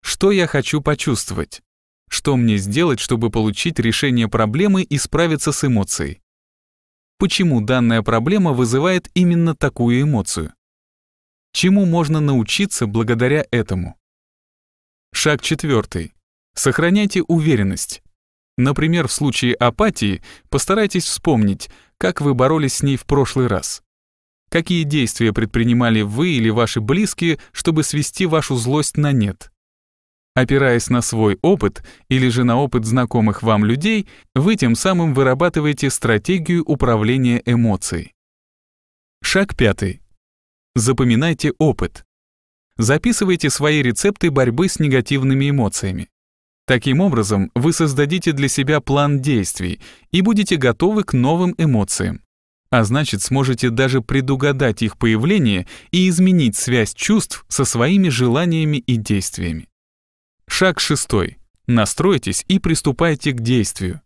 Что я хочу почувствовать? Что мне сделать, чтобы получить решение проблемы и справиться с эмоцией? Почему данная проблема вызывает именно такую эмоцию? Чему можно научиться благодаря этому? Шаг четвертый. Сохраняйте уверенность. Например, в случае апатии постарайтесь вспомнить, как вы боролись с ней в прошлый раз. Какие действия предпринимали вы или ваши близкие, чтобы свести вашу злость на нет? Опираясь на свой опыт или же на опыт знакомых вам людей, вы тем самым вырабатываете стратегию управления эмоцией. Шаг пятый. Запоминайте опыт. Записывайте свои рецепты борьбы с негативными эмоциями. Таким образом, вы создадите для себя план действий и будете готовы к новым эмоциям а значит сможете даже предугадать их появление и изменить связь чувств со своими желаниями и действиями. Шаг шестой. Настройтесь и приступайте к действию.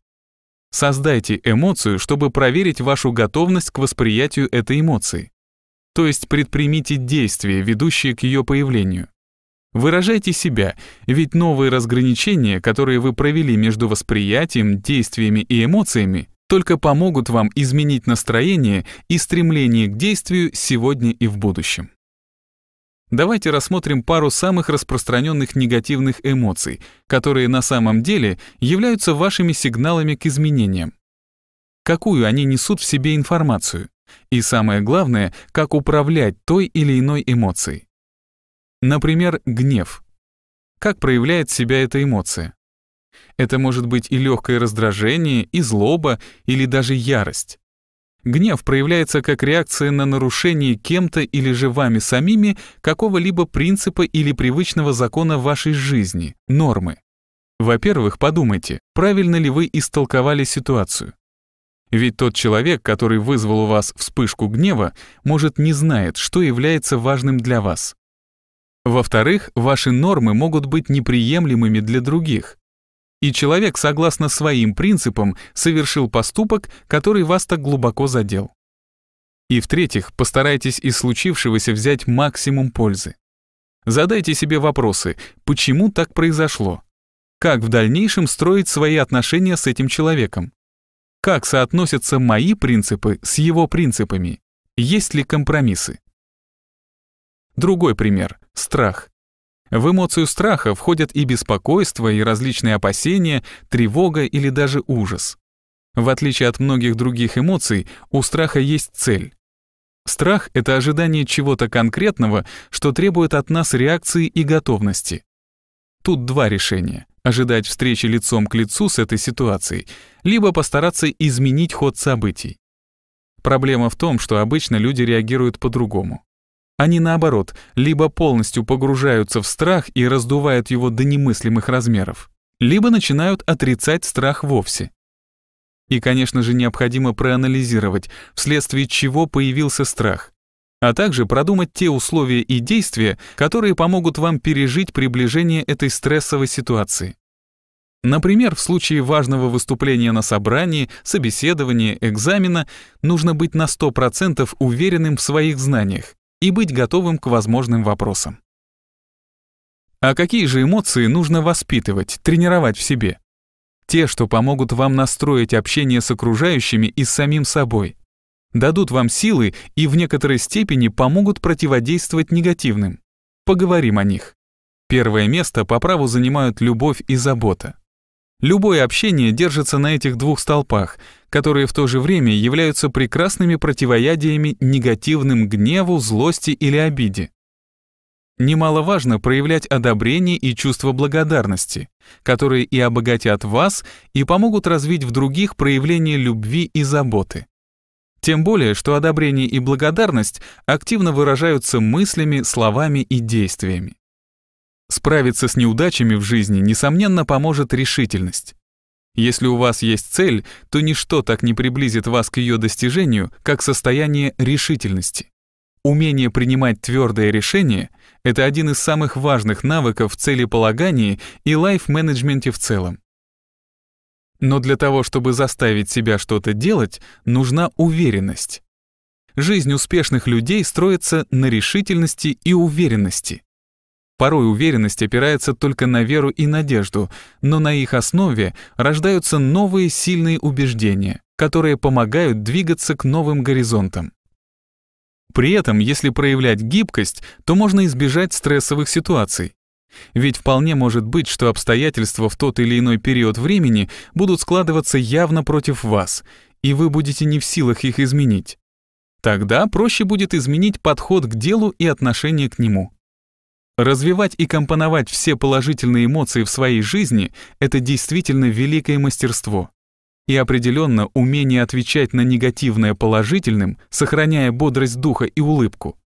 Создайте эмоцию, чтобы проверить вашу готовность к восприятию этой эмоции. То есть предпримите действия, ведущие к ее появлению. Выражайте себя, ведь новые разграничения, которые вы провели между восприятием, действиями и эмоциями, только помогут вам изменить настроение и стремление к действию сегодня и в будущем. Давайте рассмотрим пару самых распространенных негативных эмоций, которые на самом деле являются вашими сигналами к изменениям. Какую они несут в себе информацию? И самое главное, как управлять той или иной эмоцией. Например, гнев. Как проявляет себя эта эмоция? Это может быть и легкое раздражение, и злоба, или даже ярость. Гнев проявляется как реакция на нарушение кем-то или же вами самими какого-либо принципа или привычного закона вашей жизни, нормы. Во-первых, подумайте, правильно ли вы истолковали ситуацию. Ведь тот человек, который вызвал у вас вспышку гнева, может не знает, что является важным для вас. Во-вторых, ваши нормы могут быть неприемлемыми для других и человек, согласно своим принципам, совершил поступок, который вас так глубоко задел. И в-третьих, постарайтесь из случившегося взять максимум пользы. Задайте себе вопросы, почему так произошло? Как в дальнейшем строить свои отношения с этим человеком? Как соотносятся мои принципы с его принципами? Есть ли компромиссы? Другой пример — страх. В эмоцию страха входят и беспокойство, и различные опасения, тревога или даже ужас. В отличие от многих других эмоций, у страха есть цель. Страх — это ожидание чего-то конкретного, что требует от нас реакции и готовности. Тут два решения — ожидать встречи лицом к лицу с этой ситуацией, либо постараться изменить ход событий. Проблема в том, что обычно люди реагируют по-другому. Они, наоборот, либо полностью погружаются в страх и раздувают его до немыслимых размеров, либо начинают отрицать страх вовсе. И, конечно же, необходимо проанализировать, вследствие чего появился страх, а также продумать те условия и действия, которые помогут вам пережить приближение этой стрессовой ситуации. Например, в случае важного выступления на собрании, собеседования, экзамена нужно быть на 100% уверенным в своих знаниях, и быть готовым к возможным вопросам. А какие же эмоции нужно воспитывать, тренировать в себе? Те, что помогут вам настроить общение с окружающими и с самим собой, дадут вам силы и в некоторой степени помогут противодействовать негативным. Поговорим о них. Первое место по праву занимают любовь и забота. Любое общение держится на этих двух столпах, которые в то же время являются прекрасными противоядиями негативным гневу, злости или обиде. Немаловажно проявлять одобрение и чувство благодарности, которые и обогатят вас, и помогут развить в других проявление любви и заботы. Тем более, что одобрение и благодарность активно выражаются мыслями, словами и действиями. Справиться с неудачами в жизни, несомненно, поможет решительность. Если у вас есть цель, то ничто так не приблизит вас к ее достижению, как состояние решительности. Умение принимать твердое решение — это один из самых важных навыков в целеполагании и лайф-менеджменте в целом. Но для того, чтобы заставить себя что-то делать, нужна уверенность. Жизнь успешных людей строится на решительности и уверенности. Порой уверенность опирается только на веру и надежду, но на их основе рождаются новые сильные убеждения, которые помогают двигаться к новым горизонтам. При этом, если проявлять гибкость, то можно избежать стрессовых ситуаций. Ведь вполне может быть, что обстоятельства в тот или иной период времени будут складываться явно против вас, и вы будете не в силах их изменить. Тогда проще будет изменить подход к делу и отношение к нему. Развивать и компоновать все положительные эмоции в своей жизни — это действительно великое мастерство. И определенно умение отвечать на негативное положительным, сохраняя бодрость духа и улыбку.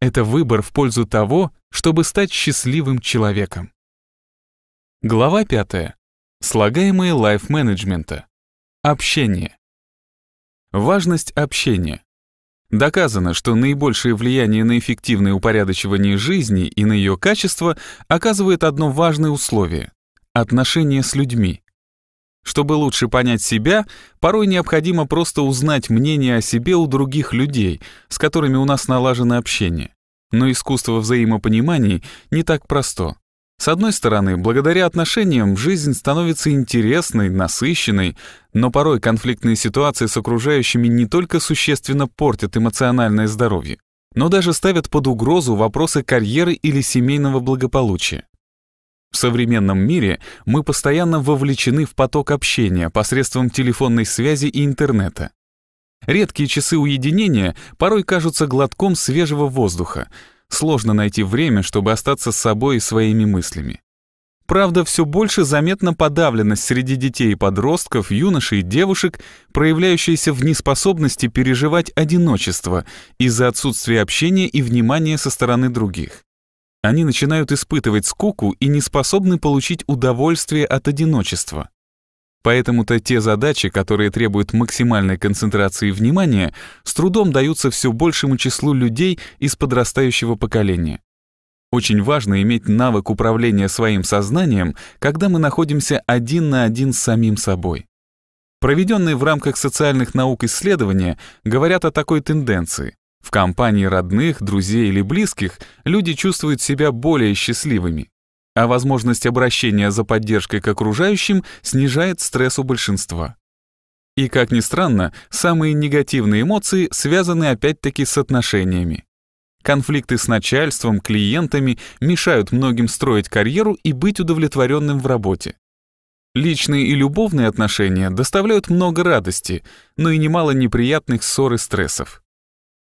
Это выбор в пользу того, чтобы стать счастливым человеком. Глава 5. Слагаемые лайф-менеджмента. Общение. Важность общения. Доказано, что наибольшее влияние на эффективное упорядочивание жизни и на ее качество оказывает одно важное условие — отношения с людьми. Чтобы лучше понять себя, порой необходимо просто узнать мнение о себе у других людей, с которыми у нас налажено общение. Но искусство взаимопонимания не так просто. С одной стороны, благодаря отношениям жизнь становится интересной, насыщенной, но порой конфликтные ситуации с окружающими не только существенно портят эмоциональное здоровье, но даже ставят под угрозу вопросы карьеры или семейного благополучия. В современном мире мы постоянно вовлечены в поток общения посредством телефонной связи и интернета. Редкие часы уединения порой кажутся глотком свежего воздуха — сложно найти время, чтобы остаться с собой и своими мыслями. Правда, все больше заметна подавленность среди детей и подростков, юношей и девушек, проявляющаяся в неспособности переживать одиночество из-за отсутствия общения и внимания со стороны других. Они начинают испытывать скуку и не способны получить удовольствие от одиночества. Поэтому-то те задачи, которые требуют максимальной концентрации внимания, с трудом даются все большему числу людей из подрастающего поколения. Очень важно иметь навык управления своим сознанием, когда мы находимся один на один с самим собой. Проведенные в рамках социальных наук исследования говорят о такой тенденции. В компании родных, друзей или близких люди чувствуют себя более счастливыми а возможность обращения за поддержкой к окружающим снижает стресс у большинства. И, как ни странно, самые негативные эмоции связаны опять-таки с отношениями. Конфликты с начальством, клиентами мешают многим строить карьеру и быть удовлетворенным в работе. Личные и любовные отношения доставляют много радости, но и немало неприятных ссор и стрессов.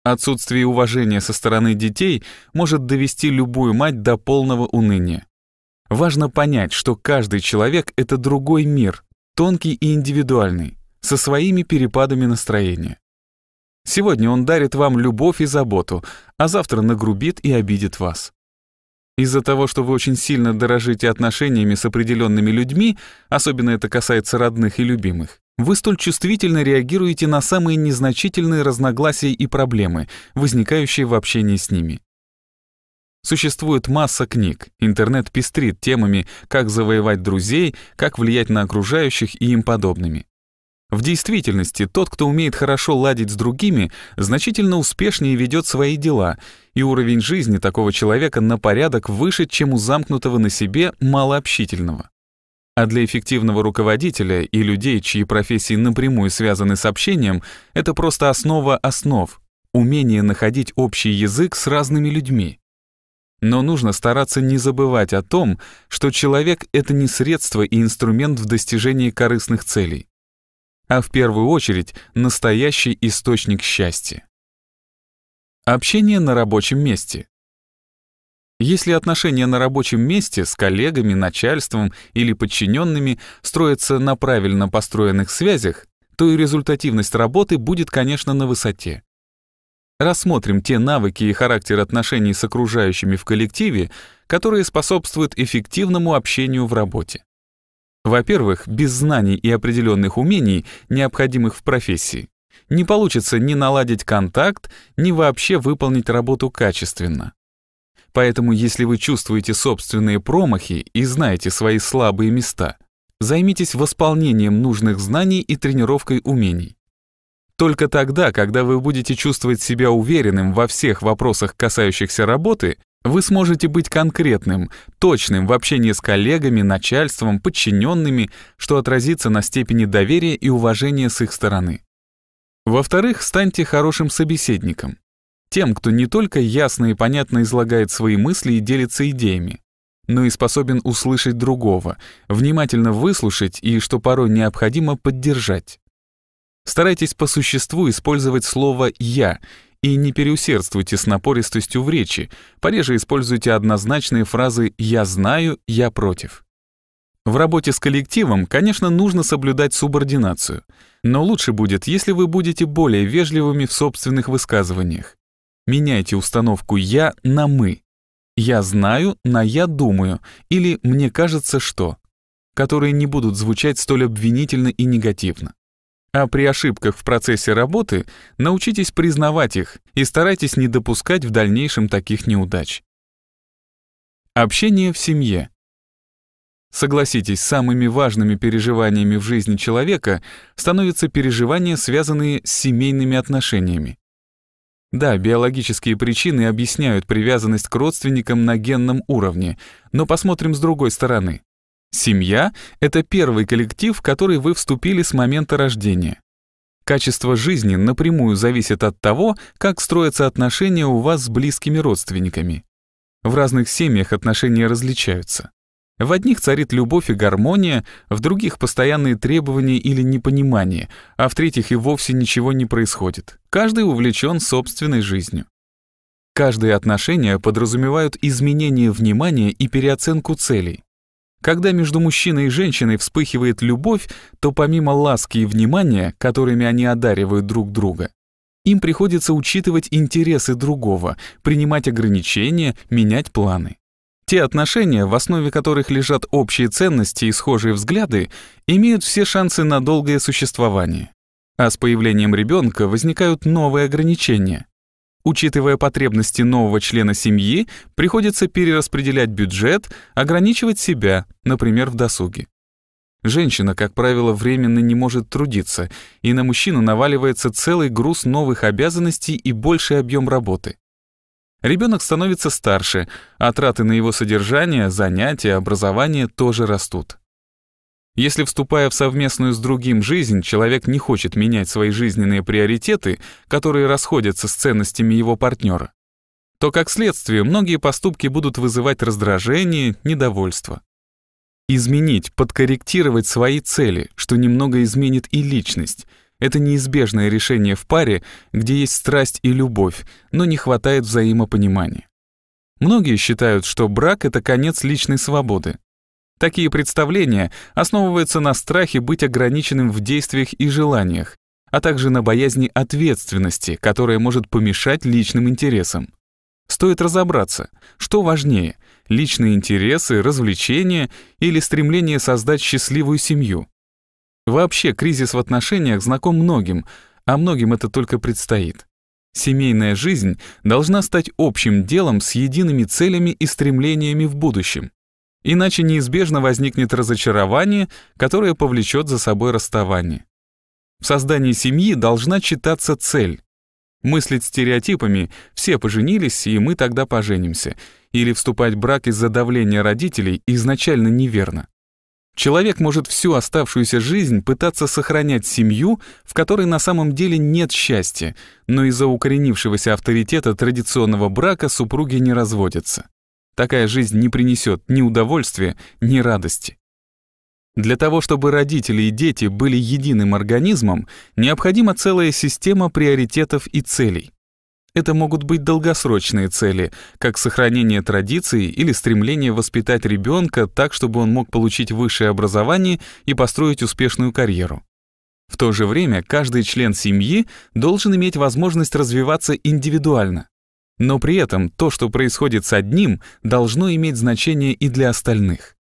Отсутствие уважения со стороны детей может довести любую мать до полного уныния. Важно понять, что каждый человек — это другой мир, тонкий и индивидуальный, со своими перепадами настроения. Сегодня он дарит вам любовь и заботу, а завтра нагрубит и обидит вас. Из-за того, что вы очень сильно дорожите отношениями с определенными людьми, особенно это касается родных и любимых, вы столь чувствительно реагируете на самые незначительные разногласия и проблемы, возникающие в общении с ними. Существует масса книг, интернет пестрит темами, как завоевать друзей, как влиять на окружающих и им подобными. В действительности, тот, кто умеет хорошо ладить с другими, значительно успешнее ведет свои дела, и уровень жизни такого человека на порядок выше, чем у замкнутого на себе малообщительного. А для эффективного руководителя и людей, чьи профессии напрямую связаны с общением, это просто основа основ — умение находить общий язык с разными людьми. Но нужно стараться не забывать о том, что человек — это не средство и инструмент в достижении корыстных целей, а в первую очередь настоящий источник счастья. Общение на рабочем месте. Если отношения на рабочем месте с коллегами, начальством или подчиненными строятся на правильно построенных связях, то и результативность работы будет, конечно, на высоте. Рассмотрим те навыки и характер отношений с окружающими в коллективе, которые способствуют эффективному общению в работе. Во-первых, без знаний и определенных умений, необходимых в профессии, не получится ни наладить контакт, ни вообще выполнить работу качественно. Поэтому, если вы чувствуете собственные промахи и знаете свои слабые места, займитесь восполнением нужных знаний и тренировкой умений. Только тогда, когда вы будете чувствовать себя уверенным во всех вопросах, касающихся работы, вы сможете быть конкретным, точным в общении с коллегами, начальством, подчиненными, что отразится на степени доверия и уважения с их стороны. Во-вторых, станьте хорошим собеседником. Тем, кто не только ясно и понятно излагает свои мысли и делится идеями, но и способен услышать другого, внимательно выслушать и, что порой необходимо, поддержать. Старайтесь по существу использовать слово «я», и не переусердствуйте с напористостью в речи, пореже используйте однозначные фразы «я знаю», «я против». В работе с коллективом, конечно, нужно соблюдать субординацию, но лучше будет, если вы будете более вежливыми в собственных высказываниях. Меняйте установку «я» на «мы». «Я знаю» на «я думаю» или «мне кажется, что», которые не будут звучать столь обвинительно и негативно а при ошибках в процессе работы научитесь признавать их и старайтесь не допускать в дальнейшем таких неудач. Общение в семье. Согласитесь, самыми важными переживаниями в жизни человека становятся переживания, связанные с семейными отношениями. Да, биологические причины объясняют привязанность к родственникам на генном уровне, но посмотрим с другой стороны. Семья — это первый коллектив, в который вы вступили с момента рождения. Качество жизни напрямую зависит от того, как строятся отношения у вас с близкими родственниками. В разных семьях отношения различаются. В одних царит любовь и гармония, в других — постоянные требования или непонимание, а в третьих и вовсе ничего не происходит. Каждый увлечен собственной жизнью. Каждые отношения подразумевают изменение внимания и переоценку целей. Когда между мужчиной и женщиной вспыхивает любовь, то помимо ласки и внимания, которыми они одаривают друг друга, им приходится учитывать интересы другого, принимать ограничения, менять планы. Те отношения, в основе которых лежат общие ценности и схожие взгляды, имеют все шансы на долгое существование. А с появлением ребенка возникают новые ограничения учитывая потребности нового члена семьи, приходится перераспределять бюджет, ограничивать себя, например, в досуге. Женщина, как правило, временно не может трудиться, и на мужчину наваливается целый груз новых обязанностей и больший объем работы. Ребенок становится старше, а траты на его содержание, занятия, образование тоже растут. Если, вступая в совместную с другим жизнь, человек не хочет менять свои жизненные приоритеты, которые расходятся с ценностями его партнера, то, как следствие, многие поступки будут вызывать раздражение, недовольство. Изменить, подкорректировать свои цели, что немного изменит и личность — это неизбежное решение в паре, где есть страсть и любовь, но не хватает взаимопонимания. Многие считают, что брак — это конец личной свободы, Такие представления основываются на страхе быть ограниченным в действиях и желаниях, а также на боязни ответственности, которая может помешать личным интересам. Стоит разобраться, что важнее — личные интересы, развлечения или стремление создать счастливую семью. Вообще кризис в отношениях знаком многим, а многим это только предстоит. Семейная жизнь должна стать общим делом с едиными целями и стремлениями в будущем иначе неизбежно возникнет разочарование, которое повлечет за собой расставание. В создании семьи должна читаться цель. Мыслить стереотипами «все поженились, и мы тогда поженимся» или вступать в брак из-за давления родителей изначально неверно. Человек может всю оставшуюся жизнь пытаться сохранять семью, в которой на самом деле нет счастья, но из-за укоренившегося авторитета традиционного брака супруги не разводятся. Такая жизнь не принесет ни удовольствия, ни радости. Для того, чтобы родители и дети были единым организмом, необходима целая система приоритетов и целей. Это могут быть долгосрочные цели, как сохранение традиций или стремление воспитать ребенка так, чтобы он мог получить высшее образование и построить успешную карьеру. В то же время каждый член семьи должен иметь возможность развиваться индивидуально. Но при этом то, что происходит с одним, должно иметь значение и для остальных.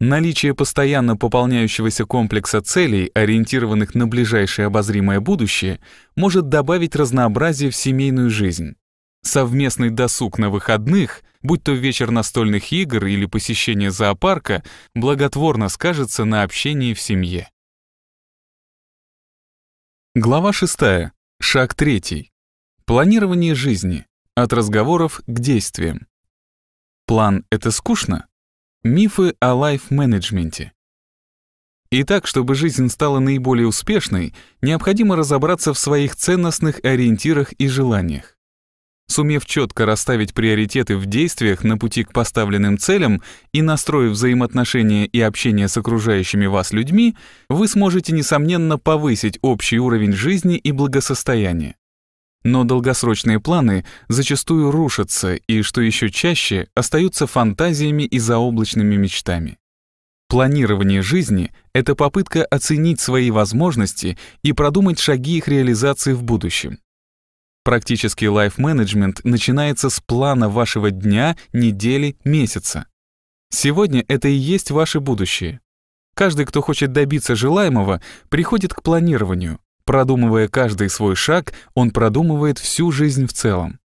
Наличие постоянно пополняющегося комплекса целей, ориентированных на ближайшее обозримое будущее, может добавить разнообразие в семейную жизнь. Совместный досуг на выходных, будь то вечер настольных игр или посещение зоопарка, благотворно скажется на общении в семье. Глава 6. Шаг 3. Планирование жизни. От разговоров к действиям. План — это скучно? Мифы о лайф-менеджменте. Итак, чтобы жизнь стала наиболее успешной, необходимо разобраться в своих ценностных ориентирах и желаниях. Сумев четко расставить приоритеты в действиях на пути к поставленным целям и настроив взаимоотношения и общение с окружающими вас людьми, вы сможете, несомненно, повысить общий уровень жизни и благосостояния. Но долгосрочные планы зачастую рушатся и, что еще чаще, остаются фантазиями и заоблачными мечтами. Планирование жизни — это попытка оценить свои возможности и продумать шаги их реализации в будущем. Практический лайф-менеджмент начинается с плана вашего дня, недели, месяца. Сегодня это и есть ваше будущее. Каждый, кто хочет добиться желаемого, приходит к планированию, Продумывая каждый свой шаг, он продумывает всю жизнь в целом.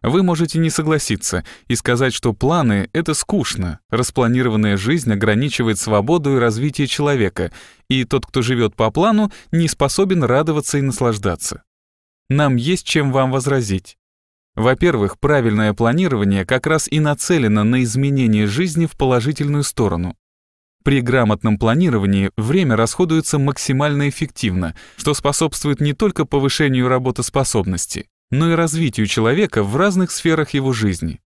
Вы можете не согласиться и сказать, что планы — это скучно, распланированная жизнь ограничивает свободу и развитие человека, и тот, кто живет по плану, не способен радоваться и наслаждаться. Нам есть чем вам возразить. Во-первых, правильное планирование как раз и нацелено на изменение жизни в положительную сторону. При грамотном планировании время расходуется максимально эффективно, что способствует не только повышению работоспособности, но и развитию человека в разных сферах его жизни.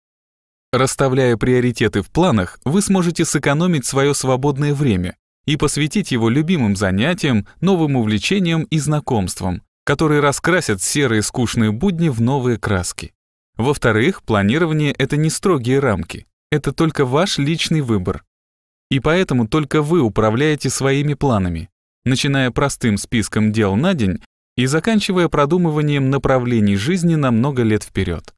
Расставляя приоритеты в планах, вы сможете сэкономить свое свободное время и посвятить его любимым занятиям, новым увлечениям и знакомствам, которые раскрасят серые скучные будни в новые краски. Во-вторых, планирование — это не строгие рамки. Это только ваш личный выбор. И поэтому только вы управляете своими планами, начиная простым списком дел на день и заканчивая продумыванием направлений жизни на много лет вперед.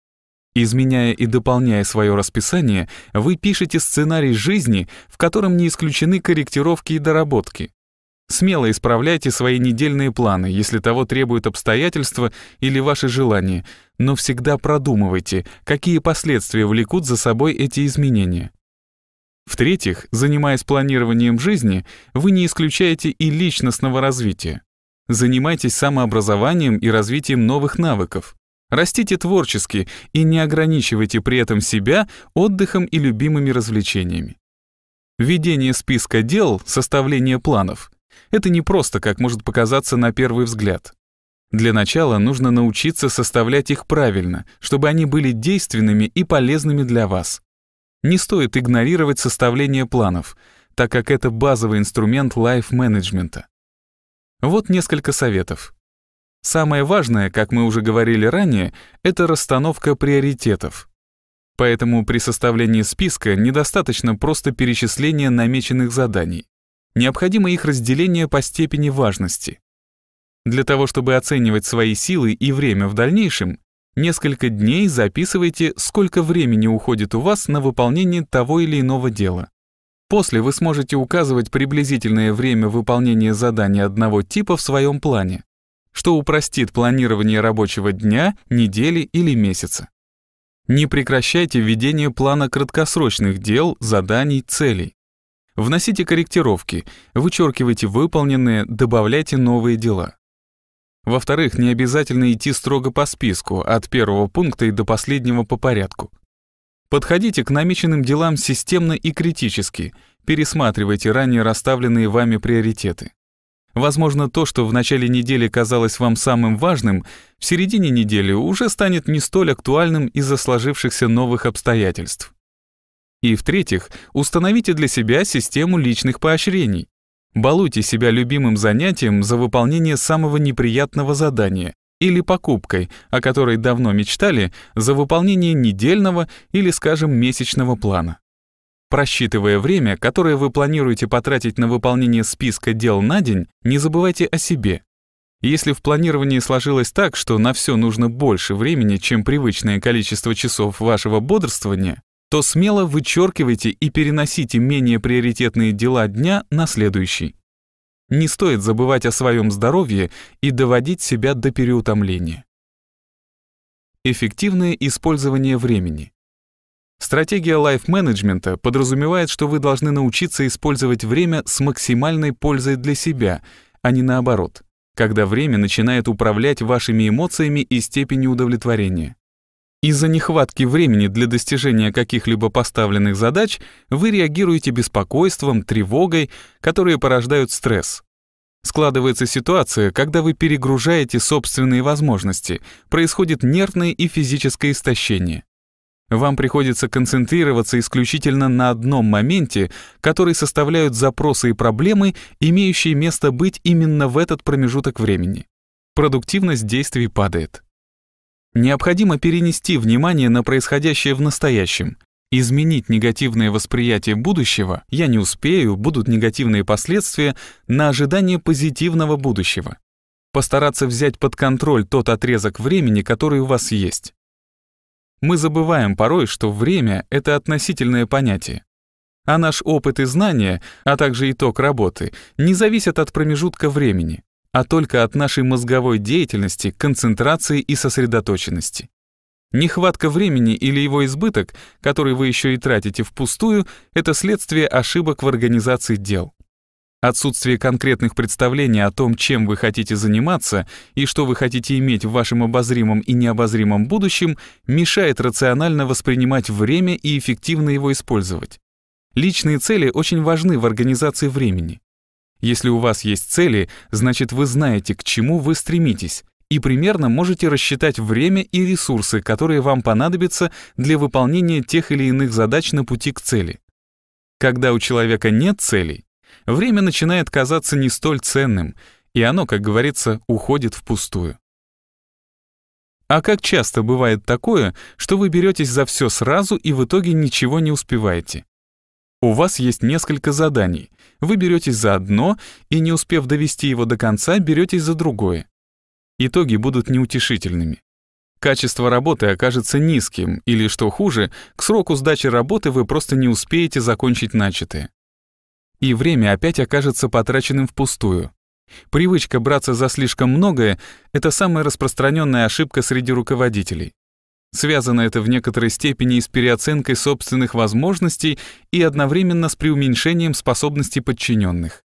Изменяя и дополняя свое расписание, вы пишете сценарий жизни, в котором не исключены корректировки и доработки. Смело исправляйте свои недельные планы, если того требуют обстоятельства или ваши желания, но всегда продумывайте, какие последствия влекут за собой эти изменения. В-третьих, занимаясь планированием жизни, вы не исключаете и личностного развития. Занимайтесь самообразованием и развитием новых навыков. Растите творчески и не ограничивайте при этом себя отдыхом и любимыми развлечениями. Ведение списка дел, составление планов — это не просто, как может показаться на первый взгляд. Для начала нужно научиться составлять их правильно, чтобы они были действенными и полезными для вас. Не стоит игнорировать составление планов, так как это базовый инструмент лайф-менеджмента. Вот несколько советов. Самое важное, как мы уже говорили ранее, это расстановка приоритетов. Поэтому при составлении списка недостаточно просто перечисления намеченных заданий. Необходимо их разделение по степени важности. Для того, чтобы оценивать свои силы и время в дальнейшем, Несколько дней записывайте, сколько времени уходит у вас на выполнение того или иного дела. После вы сможете указывать приблизительное время выполнения задания одного типа в своем плане, что упростит планирование рабочего дня, недели или месяца. Не прекращайте введение плана краткосрочных дел, заданий, целей. Вносите корректировки, вычеркивайте выполненные, добавляйте новые дела. Во-вторых, не обязательно идти строго по списку, от первого пункта и до последнего по порядку. Подходите к намеченным делам системно и критически, пересматривайте ранее расставленные вами приоритеты. Возможно, то, что в начале недели казалось вам самым важным, в середине недели уже станет не столь актуальным из-за сложившихся новых обстоятельств. И в-третьих, установите для себя систему личных поощрений. Балуйте себя любимым занятием за выполнение самого неприятного задания или покупкой, о которой давно мечтали, за выполнение недельного или, скажем, месячного плана. Просчитывая время, которое вы планируете потратить на выполнение списка дел на день, не забывайте о себе. Если в планировании сложилось так, что на все нужно больше времени, чем привычное количество часов вашего бодрствования, то смело вычеркивайте и переносите менее приоритетные дела дня на следующий. Не стоит забывать о своем здоровье и доводить себя до переутомления. Эффективное использование времени. Стратегия лайф-менеджмента подразумевает, что вы должны научиться использовать время с максимальной пользой для себя, а не наоборот, когда время начинает управлять вашими эмоциями и степенью удовлетворения. Из-за нехватки времени для достижения каких-либо поставленных задач вы реагируете беспокойством, тревогой, которые порождают стресс. Складывается ситуация, когда вы перегружаете собственные возможности, происходит нервное и физическое истощение. Вам приходится концентрироваться исключительно на одном моменте, который составляют запросы и проблемы, имеющие место быть именно в этот промежуток времени. Продуктивность действий падает. Необходимо перенести внимание на происходящее в настоящем. Изменить негативное восприятие будущего «я не успею», будут негативные последствия на ожидание позитивного будущего. Постараться взять под контроль тот отрезок времени, который у вас есть. Мы забываем порой, что время — это относительное понятие. А наш опыт и знания, а также итог работы, не зависят от промежутка времени а только от нашей мозговой деятельности, концентрации и сосредоточенности. Нехватка времени или его избыток, который вы еще и тратите впустую, это следствие ошибок в организации дел. Отсутствие конкретных представлений о том, чем вы хотите заниматься и что вы хотите иметь в вашем обозримом и необозримом будущем, мешает рационально воспринимать время и эффективно его использовать. Личные цели очень важны в организации времени. Если у вас есть цели, значит вы знаете, к чему вы стремитесь, и примерно можете рассчитать время и ресурсы, которые вам понадобятся для выполнения тех или иных задач на пути к цели. Когда у человека нет целей, время начинает казаться не столь ценным, и оно, как говорится, уходит впустую. А как часто бывает такое, что вы беретесь за все сразу и в итоге ничего не успеваете? У вас есть несколько заданий. Вы беретесь за одно и, не успев довести его до конца, беретесь за другое. Итоги будут неутешительными. Качество работы окажется низким, или, что хуже, к сроку сдачи работы вы просто не успеете закончить начатое. И время опять окажется потраченным впустую. Привычка браться за слишком многое — это самая распространенная ошибка среди руководителей. Связано это в некоторой степени и с переоценкой собственных возможностей и одновременно с преуменьшением способностей подчиненных.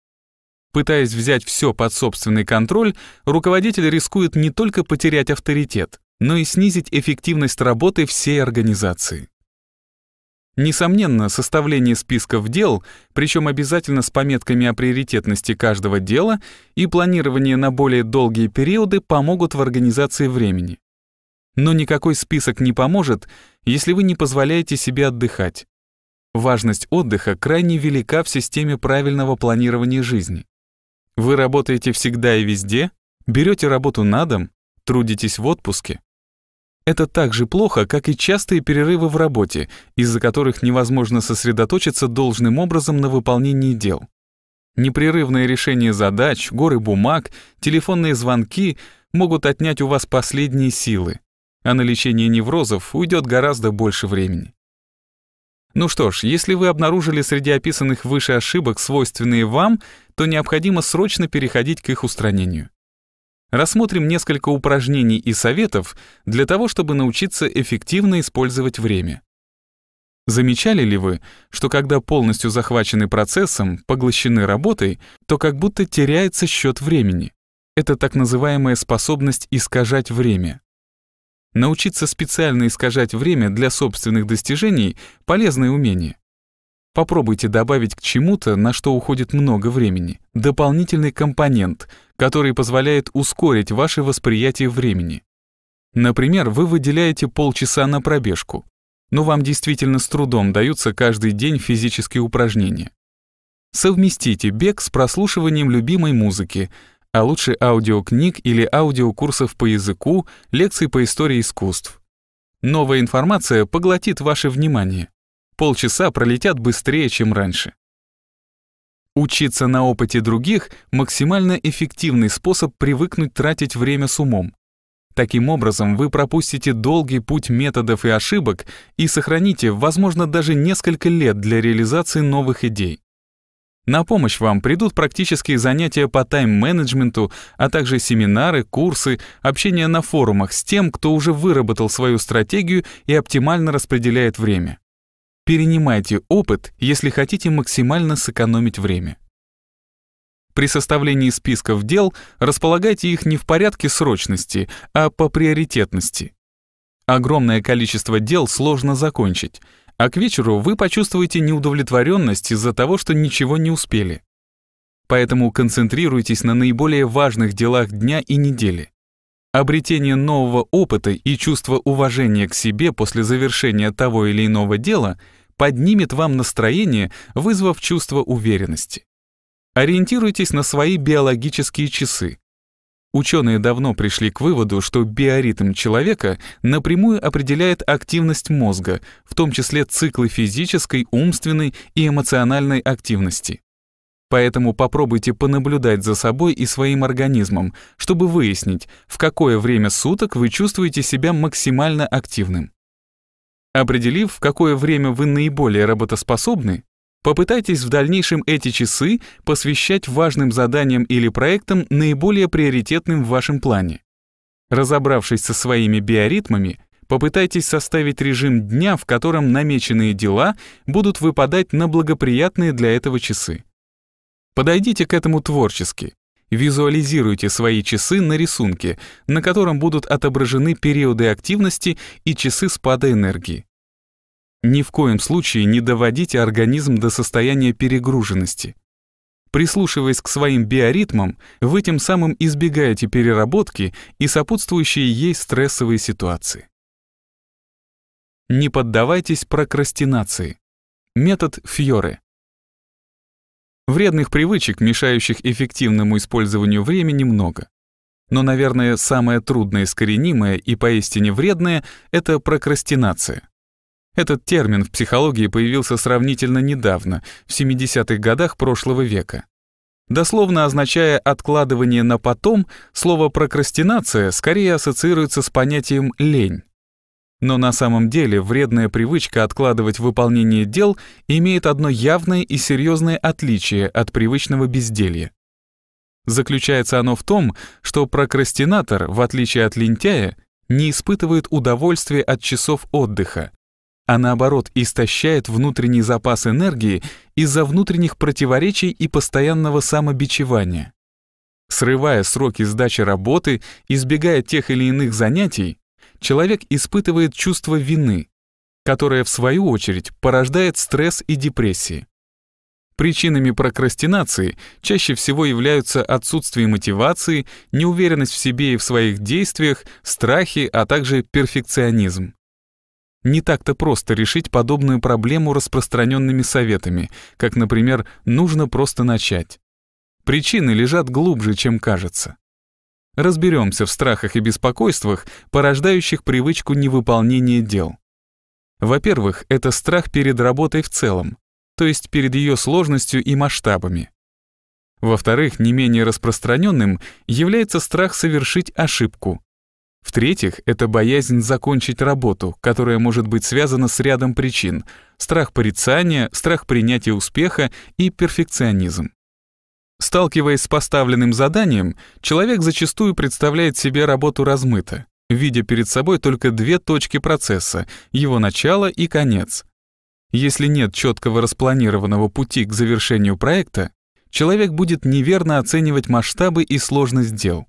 Пытаясь взять все под собственный контроль, руководитель рискует не только потерять авторитет, но и снизить эффективность работы всей организации. Несомненно, составление списков дел, причем обязательно с пометками о приоритетности каждого дела, и планирование на более долгие периоды помогут в организации времени. Но никакой список не поможет, если вы не позволяете себе отдыхать. Важность отдыха крайне велика в системе правильного планирования жизни. Вы работаете всегда и везде, берете работу на дом, трудитесь в отпуске. Это так же плохо, как и частые перерывы в работе, из-за которых невозможно сосредоточиться должным образом на выполнении дел. Непрерывное решение задач, горы бумаг, телефонные звонки могут отнять у вас последние силы а на лечение неврозов уйдет гораздо больше времени. Ну что ж, если вы обнаружили среди описанных выше ошибок, свойственные вам, то необходимо срочно переходить к их устранению. Рассмотрим несколько упражнений и советов для того, чтобы научиться эффективно использовать время. Замечали ли вы, что когда полностью захвачены процессом, поглощены работой, то как будто теряется счет времени? Это так называемая способность искажать время, Научиться специально искажать время для собственных достижений — полезное умение. Попробуйте добавить к чему-то, на что уходит много времени, дополнительный компонент, который позволяет ускорить ваше восприятие времени. Например, вы выделяете полчаса на пробежку, но ну, вам действительно с трудом даются каждый день физические упражнения. Совместите бег с прослушиванием любимой музыки, а лучше аудиокниг или аудиокурсов по языку, лекций по истории искусств. Новая информация поглотит ваше внимание. Полчаса пролетят быстрее, чем раньше. Учиться на опыте других – максимально эффективный способ привыкнуть тратить время с умом. Таким образом, вы пропустите долгий путь методов и ошибок и сохраните, возможно, даже несколько лет для реализации новых идей. На помощь вам придут практические занятия по тайм-менеджменту, а также семинары, курсы, общение на форумах с тем, кто уже выработал свою стратегию и оптимально распределяет время. Перенимайте опыт, если хотите максимально сэкономить время. При составлении списков дел располагайте их не в порядке срочности, а по приоритетности. Огромное количество дел сложно закончить — а к вечеру вы почувствуете неудовлетворенность из-за того, что ничего не успели. Поэтому концентрируйтесь на наиболее важных делах дня и недели. Обретение нового опыта и чувство уважения к себе после завершения того или иного дела поднимет вам настроение, вызвав чувство уверенности. Ориентируйтесь на свои биологические часы, Ученые давно пришли к выводу, что биоритм человека напрямую определяет активность мозга, в том числе циклы физической, умственной и эмоциональной активности. Поэтому попробуйте понаблюдать за собой и своим организмом, чтобы выяснить, в какое время суток вы чувствуете себя максимально активным. Определив, в какое время вы наиболее работоспособны, Попытайтесь в дальнейшем эти часы посвящать важным заданиям или проектам, наиболее приоритетным в вашем плане. Разобравшись со своими биоритмами, попытайтесь составить режим дня, в котором намеченные дела будут выпадать на благоприятные для этого часы. Подойдите к этому творчески. Визуализируйте свои часы на рисунке, на котором будут отображены периоды активности и часы спада энергии. Ни в коем случае не доводите организм до состояния перегруженности. Прислушиваясь к своим биоритмам, вы тем самым избегаете переработки и сопутствующие ей стрессовые ситуации. Не поддавайтесь прокрастинации. Метод Фьоре. Вредных привычек, мешающих эффективному использованию времени, много. Но, наверное, самое трудное искоренимое и поистине вредное — это прокрастинация. Этот термин в психологии появился сравнительно недавно, в 70-х годах прошлого века. Дословно означая «откладывание на потом», слово «прокрастинация» скорее ассоциируется с понятием «лень». Но на самом деле вредная привычка откладывать выполнение дел имеет одно явное и серьезное отличие от привычного безделья. Заключается оно в том, что прокрастинатор, в отличие от лентяя, не испытывает удовольствия от часов отдыха, а наоборот истощает внутренний запас энергии из-за внутренних противоречий и постоянного самобичевания. Срывая сроки сдачи работы, избегая тех или иных занятий, человек испытывает чувство вины, которое, в свою очередь, порождает стресс и депрессии. Причинами прокрастинации чаще всего являются отсутствие мотивации, неуверенность в себе и в своих действиях, страхи, а также перфекционизм. Не так-то просто решить подобную проблему распространенными советами, как, например, нужно просто начать. Причины лежат глубже, чем кажется. Разберемся в страхах и беспокойствах, порождающих привычку невыполнения дел. Во-первых, это страх перед работой в целом, то есть перед ее сложностью и масштабами. Во-вторых, не менее распространенным является страх совершить ошибку, в-третьих, это боязнь закончить работу, которая может быть связана с рядом причин — страх порицания, страх принятия успеха и перфекционизм. Сталкиваясь с поставленным заданием, человек зачастую представляет себе работу размыто, видя перед собой только две точки процесса — его начало и конец. Если нет четкого распланированного пути к завершению проекта, человек будет неверно оценивать масштабы и сложность дел.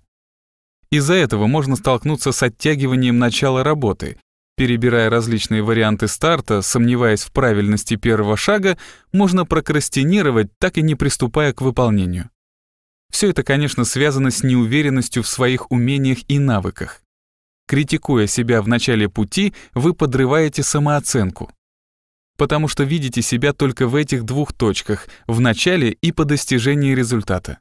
Из-за этого можно столкнуться с оттягиванием начала работы. Перебирая различные варианты старта, сомневаясь в правильности первого шага, можно прокрастинировать, так и не приступая к выполнению. Все это, конечно, связано с неуверенностью в своих умениях и навыках. Критикуя себя в начале пути, вы подрываете самооценку. Потому что видите себя только в этих двух точках, в начале и по достижении результата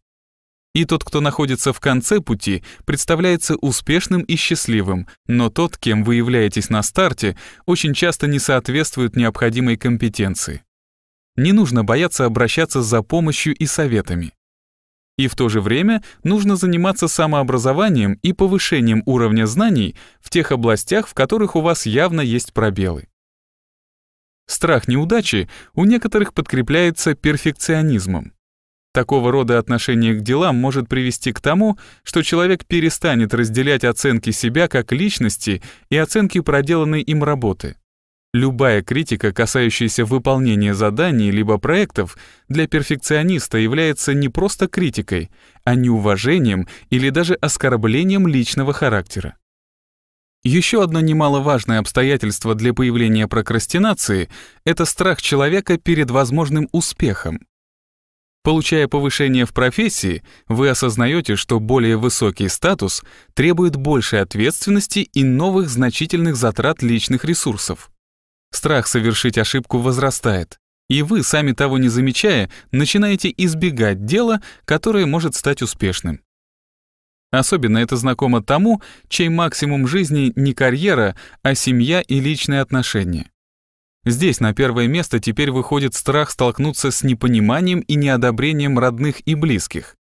и тот, кто находится в конце пути, представляется успешным и счастливым, но тот, кем вы являетесь на старте, очень часто не соответствует необходимой компетенции. Не нужно бояться обращаться за помощью и советами. И в то же время нужно заниматься самообразованием и повышением уровня знаний в тех областях, в которых у вас явно есть пробелы. Страх неудачи у некоторых подкрепляется перфекционизмом. Такого рода отношение к делам может привести к тому, что человек перестанет разделять оценки себя как личности и оценки проделанной им работы. Любая критика, касающаяся выполнения заданий либо проектов, для перфекциониста является не просто критикой, а неуважением или даже оскорблением личного характера. Еще одно немаловажное обстоятельство для появления прокрастинации — это страх человека перед возможным успехом. Получая повышение в профессии, вы осознаете, что более высокий статус требует большей ответственности и новых значительных затрат личных ресурсов. Страх совершить ошибку возрастает, и вы, сами того не замечая, начинаете избегать дела, которое может стать успешным. Особенно это знакомо тому, чей максимум жизни не карьера, а семья и личные отношения. Здесь на первое место теперь выходит страх столкнуться с непониманием и неодобрением родных и близких.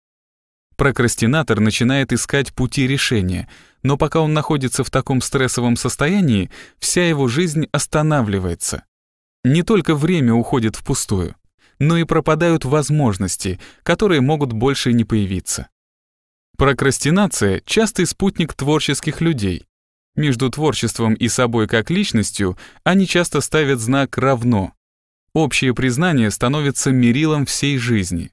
Прокрастинатор начинает искать пути решения, но пока он находится в таком стрессовом состоянии, вся его жизнь останавливается. Не только время уходит впустую, но и пропадают возможности, которые могут больше не появиться. Прокрастинация — частый спутник творческих людей. Между творчеством и собой как личностью они часто ставят знак «равно». Общее признание становится мерилом всей жизни.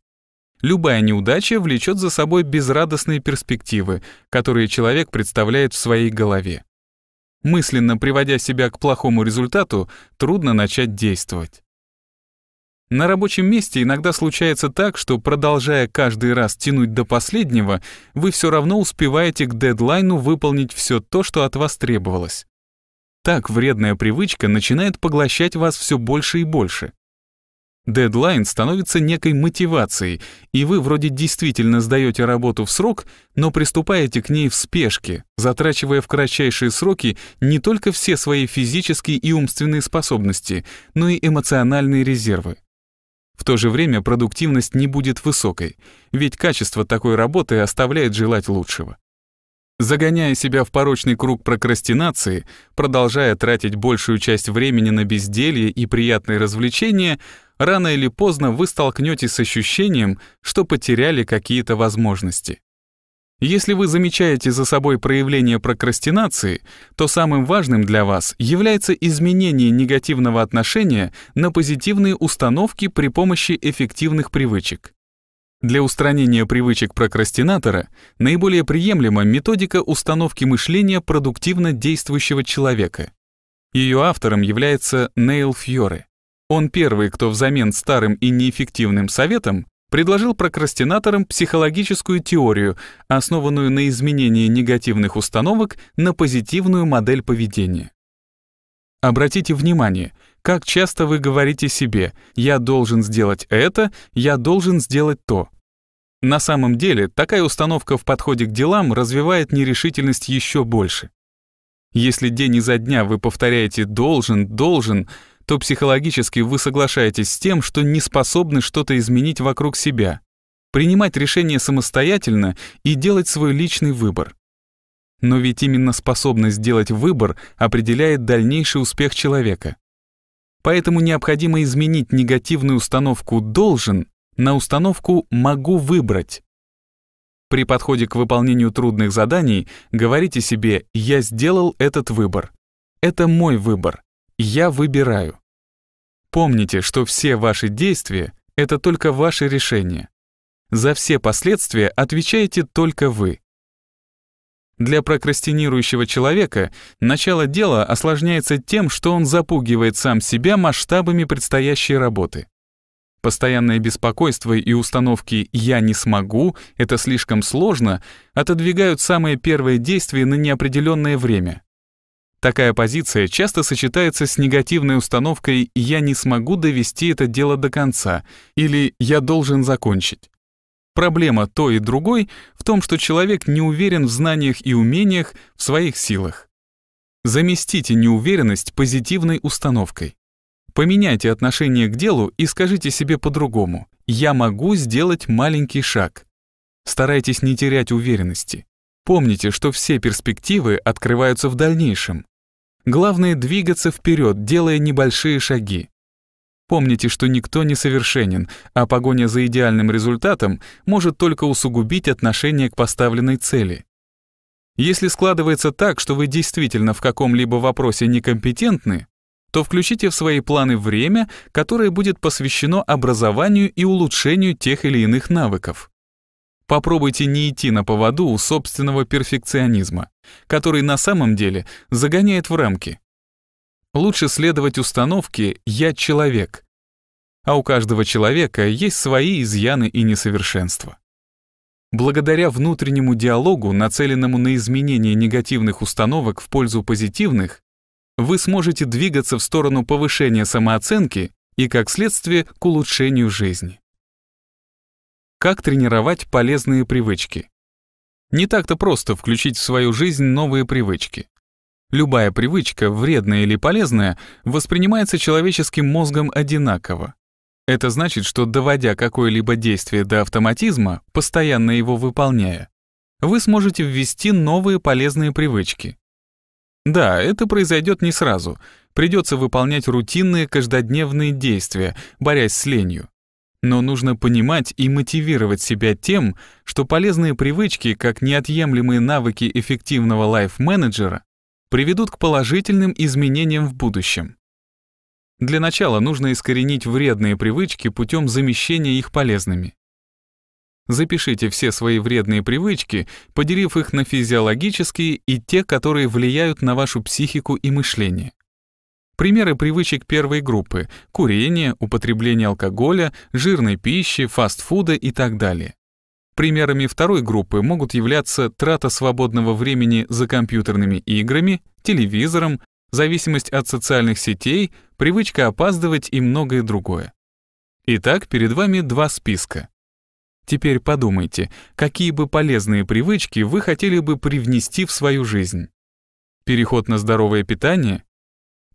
Любая неудача влечет за собой безрадостные перспективы, которые человек представляет в своей голове. Мысленно приводя себя к плохому результату, трудно начать действовать. На рабочем месте иногда случается так, что продолжая каждый раз тянуть до последнего, вы все равно успеваете к дедлайну выполнить все то, что от вас требовалось. Так вредная привычка начинает поглощать вас все больше и больше. Дедлайн становится некой мотивацией, и вы вроде действительно сдаете работу в срок, но приступаете к ней в спешке, затрачивая в кратчайшие сроки не только все свои физические и умственные способности, но и эмоциональные резервы. В то же время продуктивность не будет высокой, ведь качество такой работы оставляет желать лучшего. Загоняя себя в порочный круг прокрастинации, продолжая тратить большую часть времени на безделье и приятные развлечения, рано или поздно вы столкнетесь с ощущением, что потеряли какие-то возможности. Если вы замечаете за собой проявление прокрастинации, то самым важным для вас является изменение негативного отношения на позитивные установки при помощи эффективных привычек. Для устранения привычек прокрастинатора наиболее приемлема методика установки мышления продуктивно действующего человека. Ее автором является Нейл Фьоре. Он первый, кто взамен старым и неэффективным советом предложил прокрастинаторам психологическую теорию, основанную на изменении негативных установок на позитивную модель поведения. Обратите внимание, как часто вы говорите себе «я должен сделать это», «я должен сделать то». На самом деле, такая установка в подходе к делам развивает нерешительность еще больше. Если день изо дня вы повторяете «должен», «должен», то психологически вы соглашаетесь с тем, что не способны что-то изменить вокруг себя, принимать решения самостоятельно и делать свой личный выбор. Но ведь именно способность делать выбор определяет дальнейший успех человека. Поэтому необходимо изменить негативную установку «должен» на установку «могу выбрать». При подходе к выполнению трудных заданий говорите себе «я сделал этот выбор». Это мой выбор. Я выбираю. Помните, что все ваши действия — это только ваши решения. За все последствия отвечаете только вы. Для прокрастинирующего человека начало дела осложняется тем, что он запугивает сам себя масштабами предстоящей работы. Постоянное беспокойство и установки «я не смогу», «это слишком сложно» отодвигают самые первые действия на неопределенное время. Такая позиция часто сочетается с негативной установкой «я не смогу довести это дело до конца» или «я должен закончить». Проблема той и другой в том, что человек не уверен в знаниях и умениях, в своих силах. Заместите неуверенность позитивной установкой. Поменяйте отношение к делу и скажите себе по-другому «я могу сделать маленький шаг». Старайтесь не терять уверенности. Помните, что все перспективы открываются в дальнейшем. Главное двигаться вперед, делая небольшие шаги. Помните, что никто не совершенен, а погоня за идеальным результатом может только усугубить отношение к поставленной цели. Если складывается так, что вы действительно в каком-либо вопросе некомпетентны, то включите в свои планы время, которое будет посвящено образованию и улучшению тех или иных навыков. Попробуйте не идти на поводу у собственного перфекционизма который на самом деле загоняет в рамки. Лучше следовать установке «я человек», а у каждого человека есть свои изъяны и несовершенства. Благодаря внутреннему диалогу, нацеленному на изменение негативных установок в пользу позитивных, вы сможете двигаться в сторону повышения самооценки и, как следствие, к улучшению жизни. Как тренировать полезные привычки? Не так-то просто включить в свою жизнь новые привычки. Любая привычка, вредная или полезная, воспринимается человеческим мозгом одинаково. Это значит, что доводя какое-либо действие до автоматизма, постоянно его выполняя, вы сможете ввести новые полезные привычки. Да, это произойдет не сразу. Придется выполнять рутинные каждодневные действия, борясь с ленью. Но нужно понимать и мотивировать себя тем, что полезные привычки, как неотъемлемые навыки эффективного лайф-менеджера, приведут к положительным изменениям в будущем. Для начала нужно искоренить вредные привычки путем замещения их полезными. Запишите все свои вредные привычки, поделив их на физиологические и те, которые влияют на вашу психику и мышление. Примеры привычек первой группы — курение, употребление алкоголя, жирной пищи, фастфуда и так далее. Примерами второй группы могут являться трата свободного времени за компьютерными играми, телевизором, зависимость от социальных сетей, привычка опаздывать и многое другое. Итак, перед вами два списка. Теперь подумайте, какие бы полезные привычки вы хотели бы привнести в свою жизнь. Переход на здоровое питание,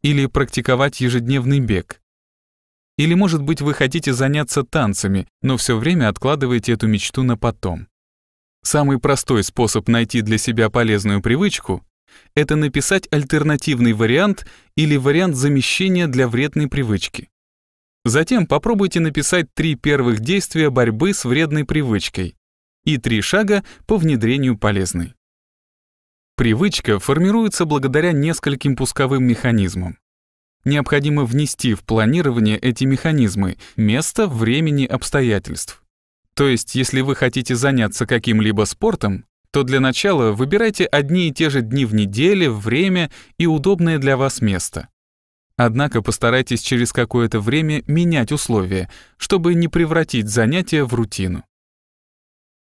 или практиковать ежедневный бег. Или, может быть, вы хотите заняться танцами, но все время откладываете эту мечту на потом. Самый простой способ найти для себя полезную привычку — это написать альтернативный вариант или вариант замещения для вредной привычки. Затем попробуйте написать три первых действия борьбы с вредной привычкой и три шага по внедрению полезной. Привычка формируется благодаря нескольким пусковым механизмам. Необходимо внести в планирование эти механизмы место, времени, обстоятельств. То есть, если вы хотите заняться каким-либо спортом, то для начала выбирайте одни и те же дни в неделе, время и удобное для вас место. Однако постарайтесь через какое-то время менять условия, чтобы не превратить занятие в рутину.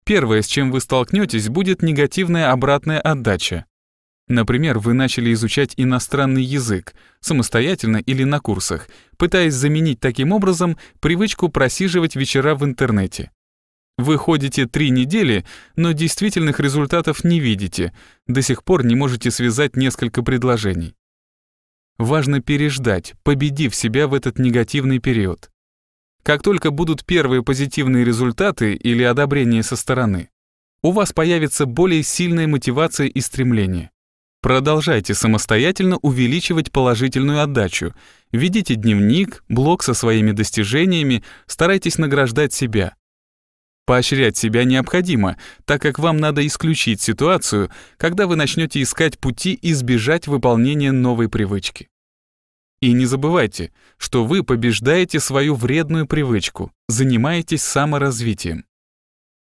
Первое, с чем вы столкнетесь, будет негативная обратная отдача. Например, вы начали изучать иностранный язык, самостоятельно или на курсах, пытаясь заменить таким образом привычку просиживать вечера в интернете. Вы ходите три недели, но действительных результатов не видите, до сих пор не можете связать несколько предложений. Важно переждать, победив себя в этот негативный период. Как только будут первые позитивные результаты или одобрение со стороны, у вас появится более сильная мотивация и стремление. Продолжайте самостоятельно увеличивать положительную отдачу, ведите дневник, блог со своими достижениями, старайтесь награждать себя. Поощрять себя необходимо, так как вам надо исключить ситуацию, когда вы начнете искать пути избежать выполнения новой привычки. И не забывайте, что вы побеждаете свою вредную привычку, занимаетесь саморазвитием.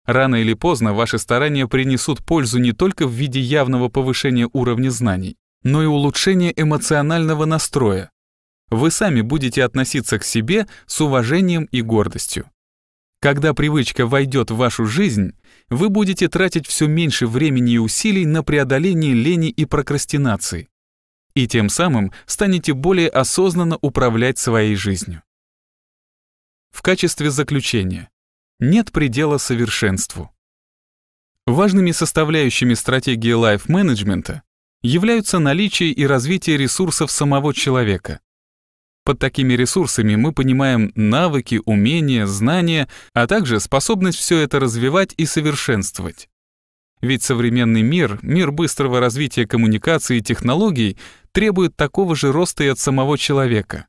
Рано или поздно ваши старания принесут пользу не только в виде явного повышения уровня знаний, но и улучшения эмоционального настроя. Вы сами будете относиться к себе с уважением и гордостью. Когда привычка войдет в вашу жизнь, вы будете тратить все меньше времени и усилий на преодоление лени и прокрастинации, и тем самым станете более осознанно управлять своей жизнью. В качестве заключения нет предела совершенству. Важными составляющими стратегии лайф-менеджмента являются наличие и развитие ресурсов самого человека. Под такими ресурсами мы понимаем навыки, умения, знания, а также способность все это развивать и совершенствовать. Ведь современный мир, мир быстрого развития коммуникации и технологий требует такого же роста и от самого человека.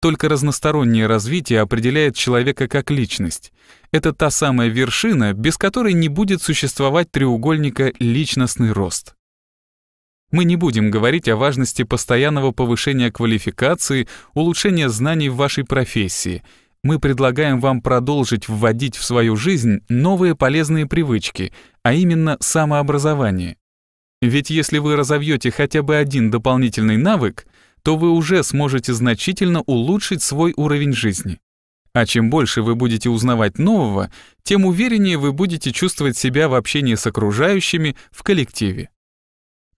Только разностороннее развитие определяет человека как личность. Это та самая вершина, без которой не будет существовать треугольника «личностный рост». Мы не будем говорить о важности постоянного повышения квалификации, улучшения знаний в вашей профессии. Мы предлагаем вам продолжить вводить в свою жизнь новые полезные привычки, а именно самообразование. Ведь если вы разовьете хотя бы один дополнительный навык, то вы уже сможете значительно улучшить свой уровень жизни. А чем больше вы будете узнавать нового, тем увереннее вы будете чувствовать себя в общении с окружающими, в коллективе.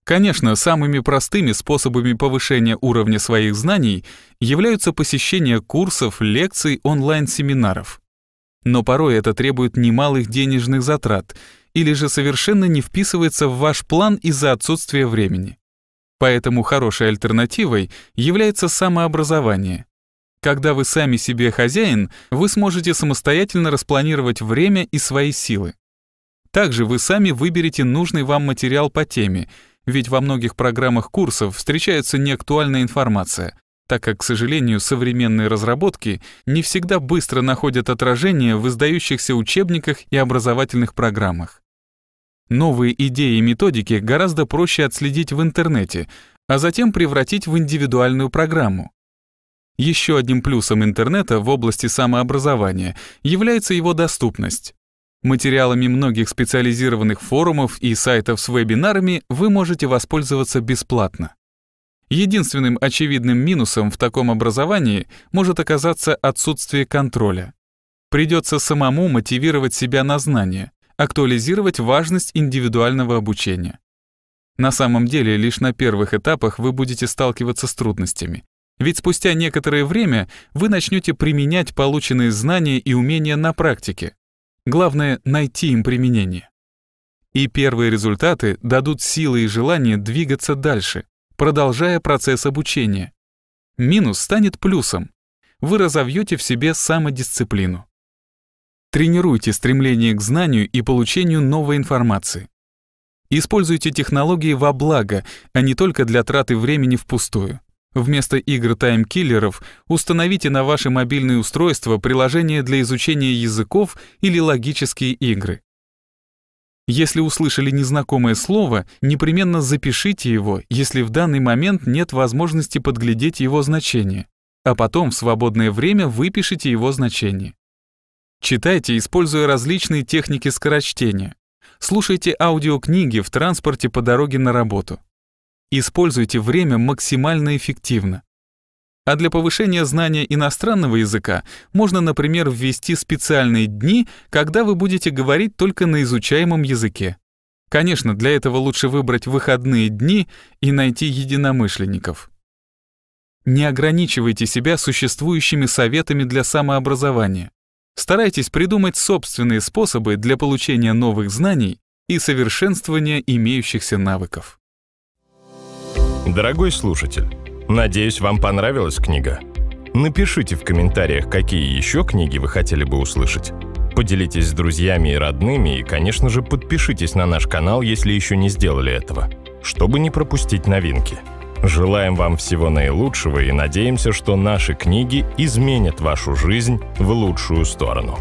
Конечно, самыми простыми способами повышения уровня своих знаний являются посещение курсов, лекций, онлайн-семинаров. Но порой это требует немалых денежных затрат, или же совершенно не вписывается в ваш план из-за отсутствия времени. Поэтому хорошей альтернативой является самообразование. Когда вы сами себе хозяин, вы сможете самостоятельно распланировать время и свои силы. Также вы сами выберете нужный вам материал по теме, ведь во многих программах курсов встречается неактуальная информация, так как, к сожалению, современные разработки не всегда быстро находят отражение в издающихся учебниках и образовательных программах. Новые идеи и методики гораздо проще отследить в интернете, а затем превратить в индивидуальную программу. Еще одним плюсом интернета в области самообразования является его доступность. Материалами многих специализированных форумов и сайтов с вебинарами вы можете воспользоваться бесплатно. Единственным очевидным минусом в таком образовании может оказаться отсутствие контроля. Придется самому мотивировать себя на знания, актуализировать важность индивидуального обучения. На самом деле, лишь на первых этапах вы будете сталкиваться с трудностями. Ведь спустя некоторое время вы начнете применять полученные знания и умения на практике. Главное — найти им применение. И первые результаты дадут силы и желание двигаться дальше, продолжая процесс обучения. Минус станет плюсом. Вы разовьете в себе самодисциплину. Тренируйте стремление к знанию и получению новой информации. Используйте технологии во благо, а не только для траты времени впустую. Вместо игр таймкиллеров установите на ваше мобильное устройство приложение для изучения языков или логические игры. Если услышали незнакомое слово, непременно запишите его, если в данный момент нет возможности подглядеть его значение, а потом в свободное время выпишите его значение. Читайте, используя различные техники скорочтения. Слушайте аудиокниги в транспорте по дороге на работу. Используйте время максимально эффективно. А для повышения знания иностранного языка можно, например, ввести специальные дни, когда вы будете говорить только на изучаемом языке. Конечно, для этого лучше выбрать выходные дни и найти единомышленников. Не ограничивайте себя существующими советами для самообразования. Старайтесь придумать собственные способы для получения новых знаний и совершенствования имеющихся навыков. Дорогой слушатель! Надеюсь, вам понравилась книга. Напишите в комментариях, какие еще книги вы хотели бы услышать. Поделитесь с друзьями и родными и, конечно же, подпишитесь на наш канал, если еще не сделали этого, чтобы не пропустить новинки. Желаем вам всего наилучшего и надеемся, что наши книги изменят вашу жизнь в лучшую сторону.